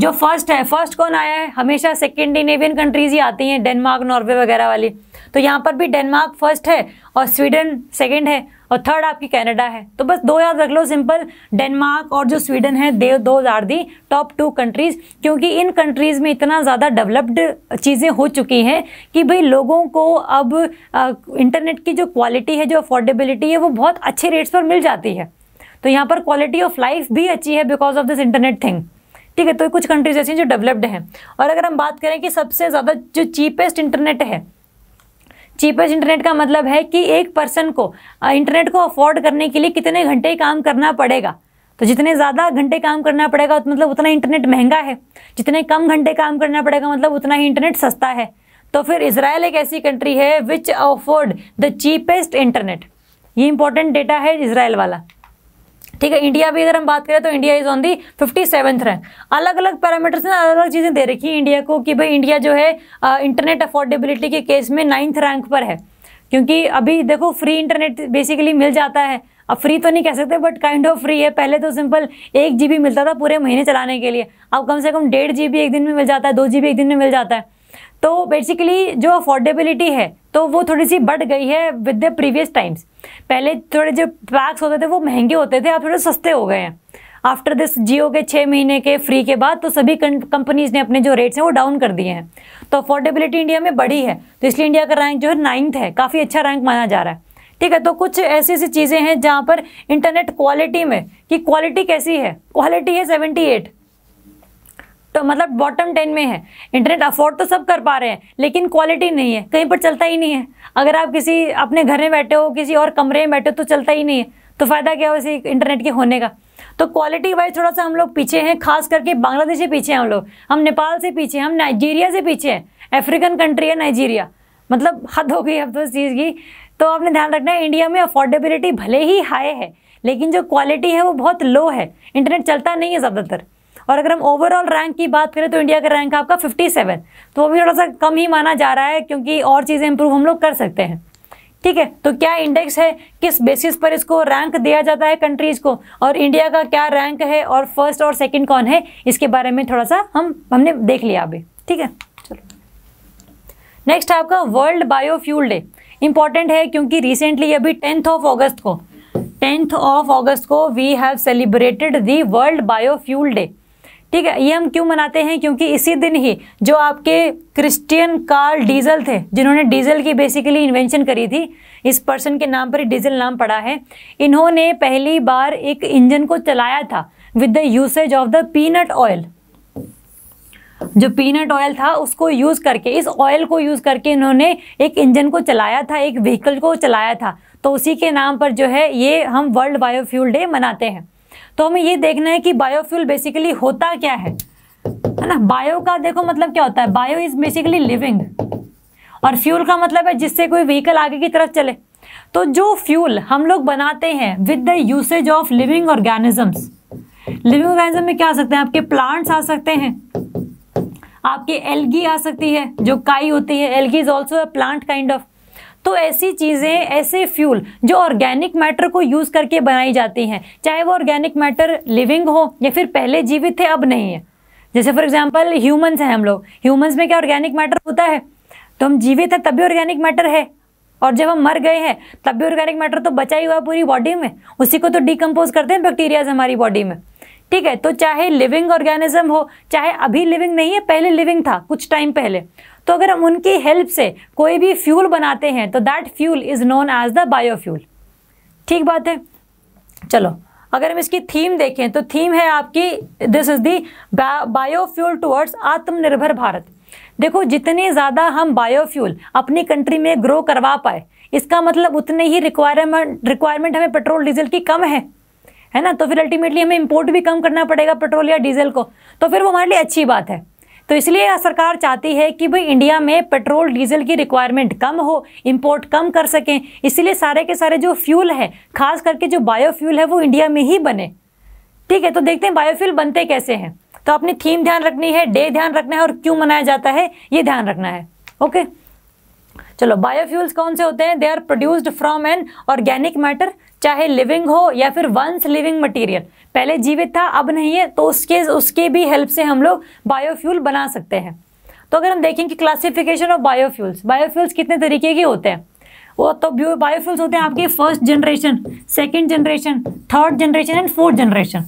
जो फर्स्ट है फर्स्ट कौन आया है हमेशा सेकेंडिनेवियन कंट्रीज ही आती हैं डेनमार्क नॉर्वे वगैरह वाली तो यहाँ पर भी डेनमार्क फर्स्ट है और स्वीडन सेकेंड है और थर्ड आपकी कनाडा है तो बस दो याद रख लो सिंपल डेनमार्क और जो स्वीडन है दे दो are the top two countries क्योंकि इन कंट्रीज़ में इतना ज़्यादा डेवलप्ड चीज़ें हो चुकी हैं कि भाई लोगों को अब आ, इंटरनेट की जो क्वालिटी है जो अफोर्डेबिलिटी है वो बहुत अच्छे रेट्स पर मिल जाती है तो यहाँ पर क्वालिटी ऑफ लाइफ भी अच्छी है because of this internet thing ठीक है तो कुछ कंट्रीज ऐसी जो डेवलप्ड हैं और अगर हम बात करें कि सबसे ज़्यादा जो चीपेस्ट इंटरनेट है चीपेस्ट इंटरनेट का मतलब है कि एक पर्सन को इंटरनेट को अफोर्ड करने के लिए कितने घंटे काम करना पड़ेगा तो जितने ज़्यादा घंटे काम करना पड़ेगा तो मतलब उतना इंटरनेट महंगा है जितने कम घंटे काम करना पड़ेगा मतलब उतना ही इंटरनेट सस्ता है तो फिर इसराइल एक ऐसी कंट्री है which afford the cheapest internet ये इंपॉर्टेंट डेटा है इसराइल वाला ठीक है इंडिया भी अगर हम बात करें तो India is on the fifty seventh rank अलग अलग पैरामीटर्स ने अलग अलग चीज़ें दे रखी है इंडिया को कि भाई इंडिया जो है इंटरनेट अफोर्डेबिलिटी के केस में नाइन्थ रैंक पर है क्योंकि अभी देखो फ्री इंटरनेट बेसिकली मिल जाता है अब फ्री तो नहीं कह सकते बट काइंड ऑफ फ्री है पहले तो सिंपल एक जी मिलता था पूरे महीने चलाने के लिए अब कम से कम डेढ़ जी एक दिन में मिल जाता है दो जी एक दिन में मिल जाता है तो बेसिकली जो अफोर्डेबिलिटी है तो वो थोड़ी सी बढ़ गई है विद द प्रीवियस टाइम्स पहले थोड़े जो पैक्स होते थे वो महंगे होते थे अब थोड़े सस्ते हो गए हैं आफ्टर दिस जियो के छः महीने के फ्री के बाद तो सभी कंपनीज ने अपने जो रेट्स हैं वो डाउन कर दिए हैं तो अफोर्डेबिलिटी इंडिया में बढ़ी है तो इसलिए इंडिया का रैंक जो है नाइन्थ है काफ़ी अच्छा रैंक माना जा रहा है ठीक है तो कुछ ऐसी ऐसी चीज़ें हैं जहाँ पर इंटरनेट क्वालिटी में कि क्वालिटी कैसी है क्वालिटी है सेवेंटी एट तो मतलब बॉटम टेन में है इंटरनेट अफोर्ड तो सब कर पा रहे हैं लेकिन क्वालिटी नहीं है कहीं पर चलता ही नहीं है अगर आप किसी अपने घर में बैठे हो किसी और कमरे में बैठे हो तो चलता ही नहीं है तो फ़ायदा क्या हो इसी इंटरनेट के होने का तो क्वालिटी वाइज थोड़ा सा हम लोग पीछे हैं खास करके बांग्लादेश से पीछे हैं हम लोग हम नेपाल से पीछे हैं हम नाइजीरिया से पीछे हैं अफ्रीकन कंट्री है नाइजीरिया मतलब हद हो गई अब तो इस चीज़ की तो आपने ध्यान रखना है इंडिया में अफोर्डेबिलिटी भले ही हाई है लेकिन जो क्वालिटी है वो बहुत लो है इंटरनेट चलता नहीं है ज़्यादातर और अगर हम ओवरऑल रैंक की बात करें तो इंडिया का रैंक आपका फिफ्टी सेवन तो वो भी थोड़ा सा कम ही माना जा रहा है क्योंकि और चीज़ें इंप्रूव हम लोग कर सकते हैं ठीक है तो क्या इंडेक्स है किस बेसिस पर इसको रैंक दिया जाता है कंट्रीज को और इंडिया का क्या रैंक है और फर्स्ट और सेकेंड कौन है इसके बारे में थोड़ा सा हम हमने देख लिया अभी ठीक है चलो नेक्स्ट आपका वर्ल्ड बायोफ्यूल डे इंपॉर्टेंट है क्योंकि रिसेंटली अभी टेंथ ऑफ ऑगस्ट को टेंथ ऑफ ऑगस्ट को we have celebrated the world biofuel day ठीक है ये हम क्यों मनाते हैं क्योंकि इसी दिन ही जो आपके क्रिस्टियन कार्ल डीजल थे जिन्होंने डीजल की बेसिकली इन्वेंशन करी थी इस पर्सन के नाम पर ही डीजल नाम पड़ा है इन्होंने पहली बार एक इंजन को चलाया था with the usage of the peanut oil जो पीनट ऑयल था उसको यूज़ करके इस ऑयल को यूज़ करके इन्होंने एक इंजन को चलाया था एक व्हीकल को चलाया था तो उसी के नाम पर जो है ये हम वर्ल्ड बायोफ्यूल डे मनाते हैं तो हमें ये देखना है कि बायोफ्यूल बेसिकली होता क्या है है ना बायो का देखो मतलब क्या होता है बायो इज बेसिकली लिविंग और फ्यूल का मतलब है जिससे कोई व्हीकल आगे की तरफ चले तो जो फ्यूल हम लोग बनाते हैं with the usage of living organisms living organism में क्या आ सकते हैं आपके प्लांट्स आ सकते हैं आपके एल्गी आ सकती है जो काई होती है algae is also plant kind of तो ऐसी चीज़ें ऐसे फ्यूल जो ऑर्गेनिक मैटर को यूज़ करके बनाई जाती हैं चाहे वो ऑर्गेनिक मैटर लिविंग हो या फिर पहले जीवित थे अब नहीं है जैसे फॉर एग्जाम्पल ह्यूमन्स हैं हम लोग ह्यूमन्स में क्या ऑर्गेनिक मैटर होता है तो हम जीवित हैं तभी ऑर्गेनिक मैटर है और जब हम मर गए हैं तब भी ऑर्गेनिक मैटर तो बचा ही हुआ पूरी बॉडी में उसी को तो डिकम्पोज करते हैं बैक्टीरियाज हमारी बॉडी में ठीक है तो चाहे लिविंग ऑर्गेनिज्म हो चाहे अभी लिविंग नहीं है पहले लिविंग था कुछ टाइम पहले तो अगर हम उनकी हेल्प से कोई भी फ्यूल बनाते हैं तो that fuel is known as the biofuel ठीक बात है चलो अगर हम इसकी थीम देखें तो थीम है आपकी this is the biofuel towards Atmanirbhar Bharat देखो जितने ज़्यादा हम बायोफ्यूल अपनी कंट्री में ग्रो करवा पाए इसका मतलब उतने ही रिक्वायरमेंट रिक्वायरमेंट हमें पेट्रोल डीजल की कम है है ना तो फिर अल्टीमेटली हमें इम्पोर्ट भी कम करना पड़ेगा पेट्रोल या डीजल को तो फिर वो हमारे लिए अच्छी बात है तो इसलिए सरकार चाहती है कि भाई इंडिया में पेट्रोल डीजल की रिक्वायरमेंट कम हो इम्पोर्ट कम कर सकें इसलिए सारे के सारे जो फ्यूल है खास करके जो बायोफ्यूल है वो इंडिया में ही बने ठीक है तो देखते हैं बायोफ्यूल बनते कैसे हैं तो अपनी थीम ध्यान रखनी है डे ध्यान रखना है और क्यों मनाया जाता है ये ध्यान रखना है ओके चलो बायोफ्यूल्स कौन से होते हैं they are produced from an organic matter चाहे लिविंग हो या फिर वंस लिविंग मटेरियल पहले जीवित था अब नहीं है तो उसके उसके भी हेल्प से हम लोग बायोफ्यूल बना सकते हैं तो अगर हम देखें कि क्लासिफिकेशन ऑफ बायोफ्यूल्स बायोफ्यूल्स कितने तरीके के होते हैं वो तो बायोफ्यूल्स होते हैं आपके first generation second generation third generation and fourth generation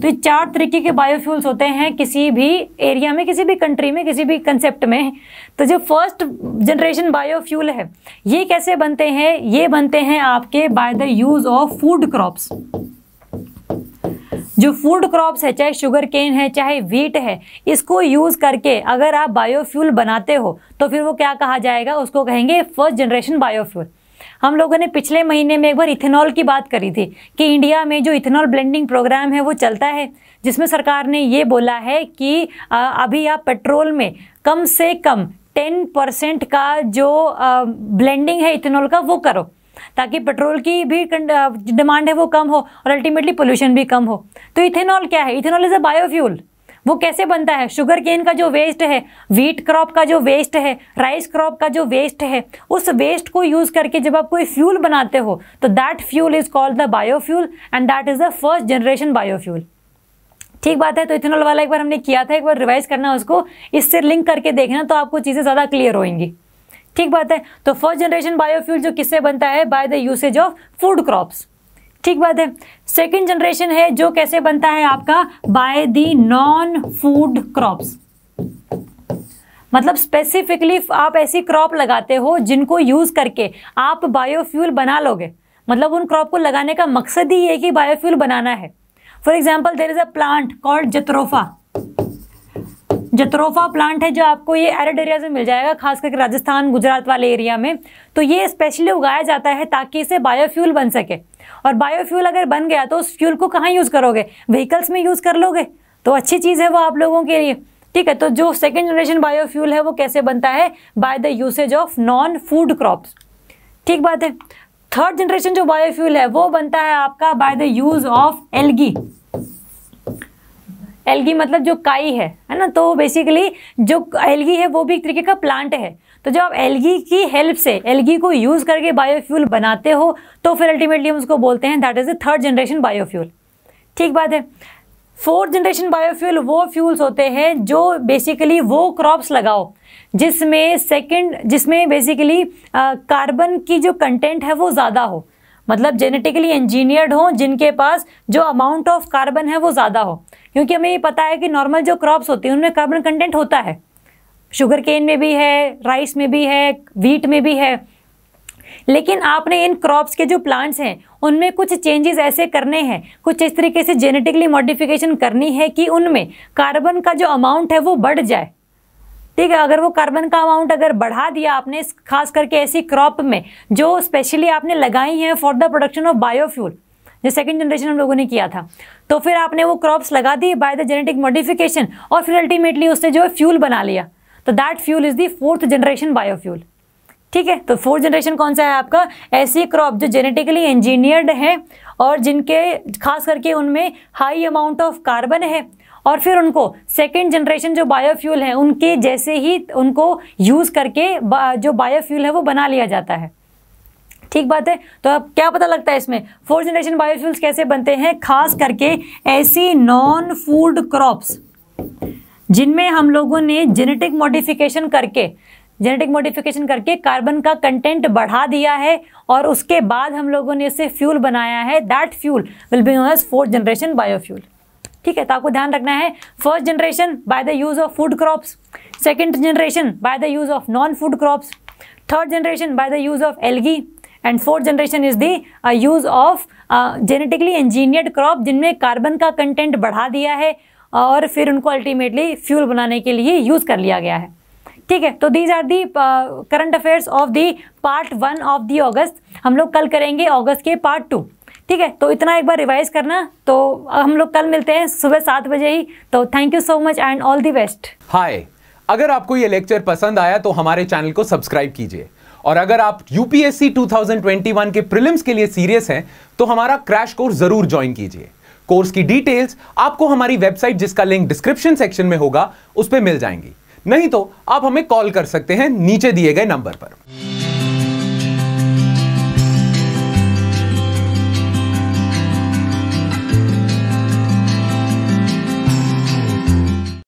तो ये चार तरीके के बायोफ्यूल्स होते हैं किसी भी एरिया में किसी भी कंट्री में किसी भी कंसेप्ट में तो जो फर्स्ट जनरेशन बायोफ्यूल है ये कैसे बनते हैं ये बनते हैं आपके by the use of food crops जो फूड क्रॉप्स है चाहे शुगर केन है चाहे वीट है इसको यूज़ करके अगर आप बायोफ्यूल बनाते हो तो फिर वो क्या कहा जाएगा उसको कहेंगे फर्स्ट जनरेशन बायोफ्यूल हम लोगों ने पिछले महीने में एक बार इथेनॉल की बात करी थी कि इंडिया में जो इथेनॉल ब्लेंडिंग प्रोग्राम है वो चलता है जिसमें सरकार ने ये बोला है कि अभी आप पेट्रोल में कम से कम टेन परसेंट का जो ब्लेंडिंग है इथेनॉल का वो करो ताकि पेट्रोल की भी डिमांड है वो कम हो और अल्टीमेटली पोल्यूशन भी कम हो तो इथेनॉल क्या है इथेनॉल इज़ अ बायोफ्यूल वो कैसे बनता है शुगर केन का जो वेस्ट है व्हीट क्रॉप का जो वेस्ट है राइस क्रॉप का जो वेस्ट है उस वेस्ट को यूज़ करके जब आप कोई फ्यूल बनाते हो तो that fuel is called the biofuel and that is the first generation biofuel ठीक बात है तो इथेनॉल वाला एक बार हमने किया था एक बार रिवाइज करना उसको इससे लिंक करके देखना तो आपको चीज़ें ज़्यादा क्लियर होंगी ठीक बात है तो फर्स्ट जनरेशन बायोफ्यूल जो किससे बनता है by the usage of food crops ठीक बात है सेकेंड जनरेशन है जो कैसे बनता है आपका by the non food crops मतलब स्पेसिफिकली आप ऐसी क्रॉप लगाते हो जिनको यूज करके आप बायोफ्यूल बना लोगे मतलब उन क्रॉप को लगाने का मकसद ही ये कि बायोफ्यूल बनाना है for example there is a plant called jatropha jatropha plant है जो आपको ये एरिड एरियाज में मिल जाएगा खास करके राजस्थान गुजरात वाले एरिया में तो ये स्पेशली उगाया जाता है ताकि इसे बायोफ्यूल बन सके और बायोफ्यूल अगर बन गया तो उस फ्यूल को कहाँ यूज़ करोगे व्हीकल्स में यूज़ कर लोगे तो अच्छी चीज़ है वो आप लोगों के लिए ठीक है तो जो सेकेंड जनरेशन बायोफ्यूल है वो कैसे बनता है by the usage of non food crops ठीक बात है थर्ड जनरेशन जो बायोफ्यूल है वो बनता है आपका by the use of algae algae मतलब जो काई है है ना तो बेसिकली जो एल्गी है वो भी एक तरीके का प्लांट है तो जब आप एल्गी की हेल्प से एल्गी को यूज़ करके बायोफ्यूल बनाते हो तो फिर अल्टीमेटली हम उसको बोलते हैं that is the third generation biofuel ठीक बात है फोर्थ जनरेशन बायोफ्यूल वो फ्यूल्स होते हैं जो बेसिकली वो क्रॉप्स लगाओ जिसमें सेकंड जिसमें बेसिकली कार्बन की जो कंटेंट है वो ज़्यादा हो मतलब जेनेटिकली इंजीनियर्ड हों जिनके पास जो अमाउंट ऑफ कार्बन है वो ज़्यादा हो क्योंकि हमें ये पता है कि नॉर्मल जो क्रॉप्स होती हैं उनमें कार्बन कंटेंट होता है शुगर केन में भी है राइस में भी है वीट में भी है लेकिन आपने इन क्रॉप्स के जो प्लांट्स हैं उनमें कुछ चेंजेस ऐसे करने हैं कुछ इस तरीके से जेनेटिकली मॉडिफिकेशन करनी है कि उनमें कार्बन का जो अमाउंट है वो बढ़ जाए ठीक है अगर वो कार्बन का अमाउंट अगर बढ़ा दिया आपने खास करके ऐसी क्रॉप में जो स्पेशली आपने लगाई हैं for the production of biofuel जो सेकेंड जनरेशन हम लोगों ने किया था तो फिर आपने वो क्रॉप्स लगा दी बाय द जेनेटिक मॉडिफिकेशन और फिर अल्टीमेटली उसने जो है फ्यूल बना लिया तो that fuel is the fourth generation biofuel ठीक है तो फोर्थ जनरेशन कौन सा है आपका ऐसी क्रॉप जो जेनेटिकली इंजीनियर्ड है और जिनके खास करके उनमें हाई अमाउंट ऑफ कार्बन है और फिर उनको सेकेंड जनरेशन जो बायोफ्यूल है उनके जैसे ही उनको यूज़ करके जो बायोफ्यूल है वो बना लिया जाता है ठीक बात है तो अब क्या पता लगता है इसमें फोर्थ जनरेशन बायोफ्यूल्स कैसे बनते हैं खास करके ऐसी नॉन फूड क्रॉप्स जिनमें हम लोगों ने जेनेटिक मॉडिफिकेशन करके जेनेटिक मॉडिफिकेशन करके कार्बन का कंटेंट बढ़ा दिया है और उसके बाद हम लोगों ने इसे फ्यूल बनाया है that fuel will be known as fourth generation biofuel ठीक है तो आपको ध्यान रखना है first generation by the use of food crops second generation by the use of non food crops third generation by the use of algae and fourth generation is the use of genetically engineered crop जिनमें carbon का content बढ़ा दिया है और फिर उनको ultimately fuel बनाने के लिए यूज़ कर लिया गया है ठीक है तो these are the current affairs of the part one of the August हम लोग कल करेंगे अगस्त के पार्ट टू ठीक है तो इतना एक बार रिवाइज करना तो हम लोग कल मिलते हैं सुबह सात बजे ही तो thank you so much and all the best hi अगर आपको ये लेक्चर पसंद आया तो हमारे चैनल को सब्सक्राइब कीजिए और अगर आप यूपीएससी 2021 के प्रिलिम्स के लिए सीरियस हैं तो हमारा क्रैश कोर्स जरूर ज्वाइन कीजिए कोर्स की डिटेल्स आपको हमारी वेबसाइट जिसका लिंक डिस्क्रिप्शन सेक्शन में होगा उस पर मिल जाएंगी नहीं तो आप हमें कॉल कर सकते हैं नीचे दिए गए नंबर पर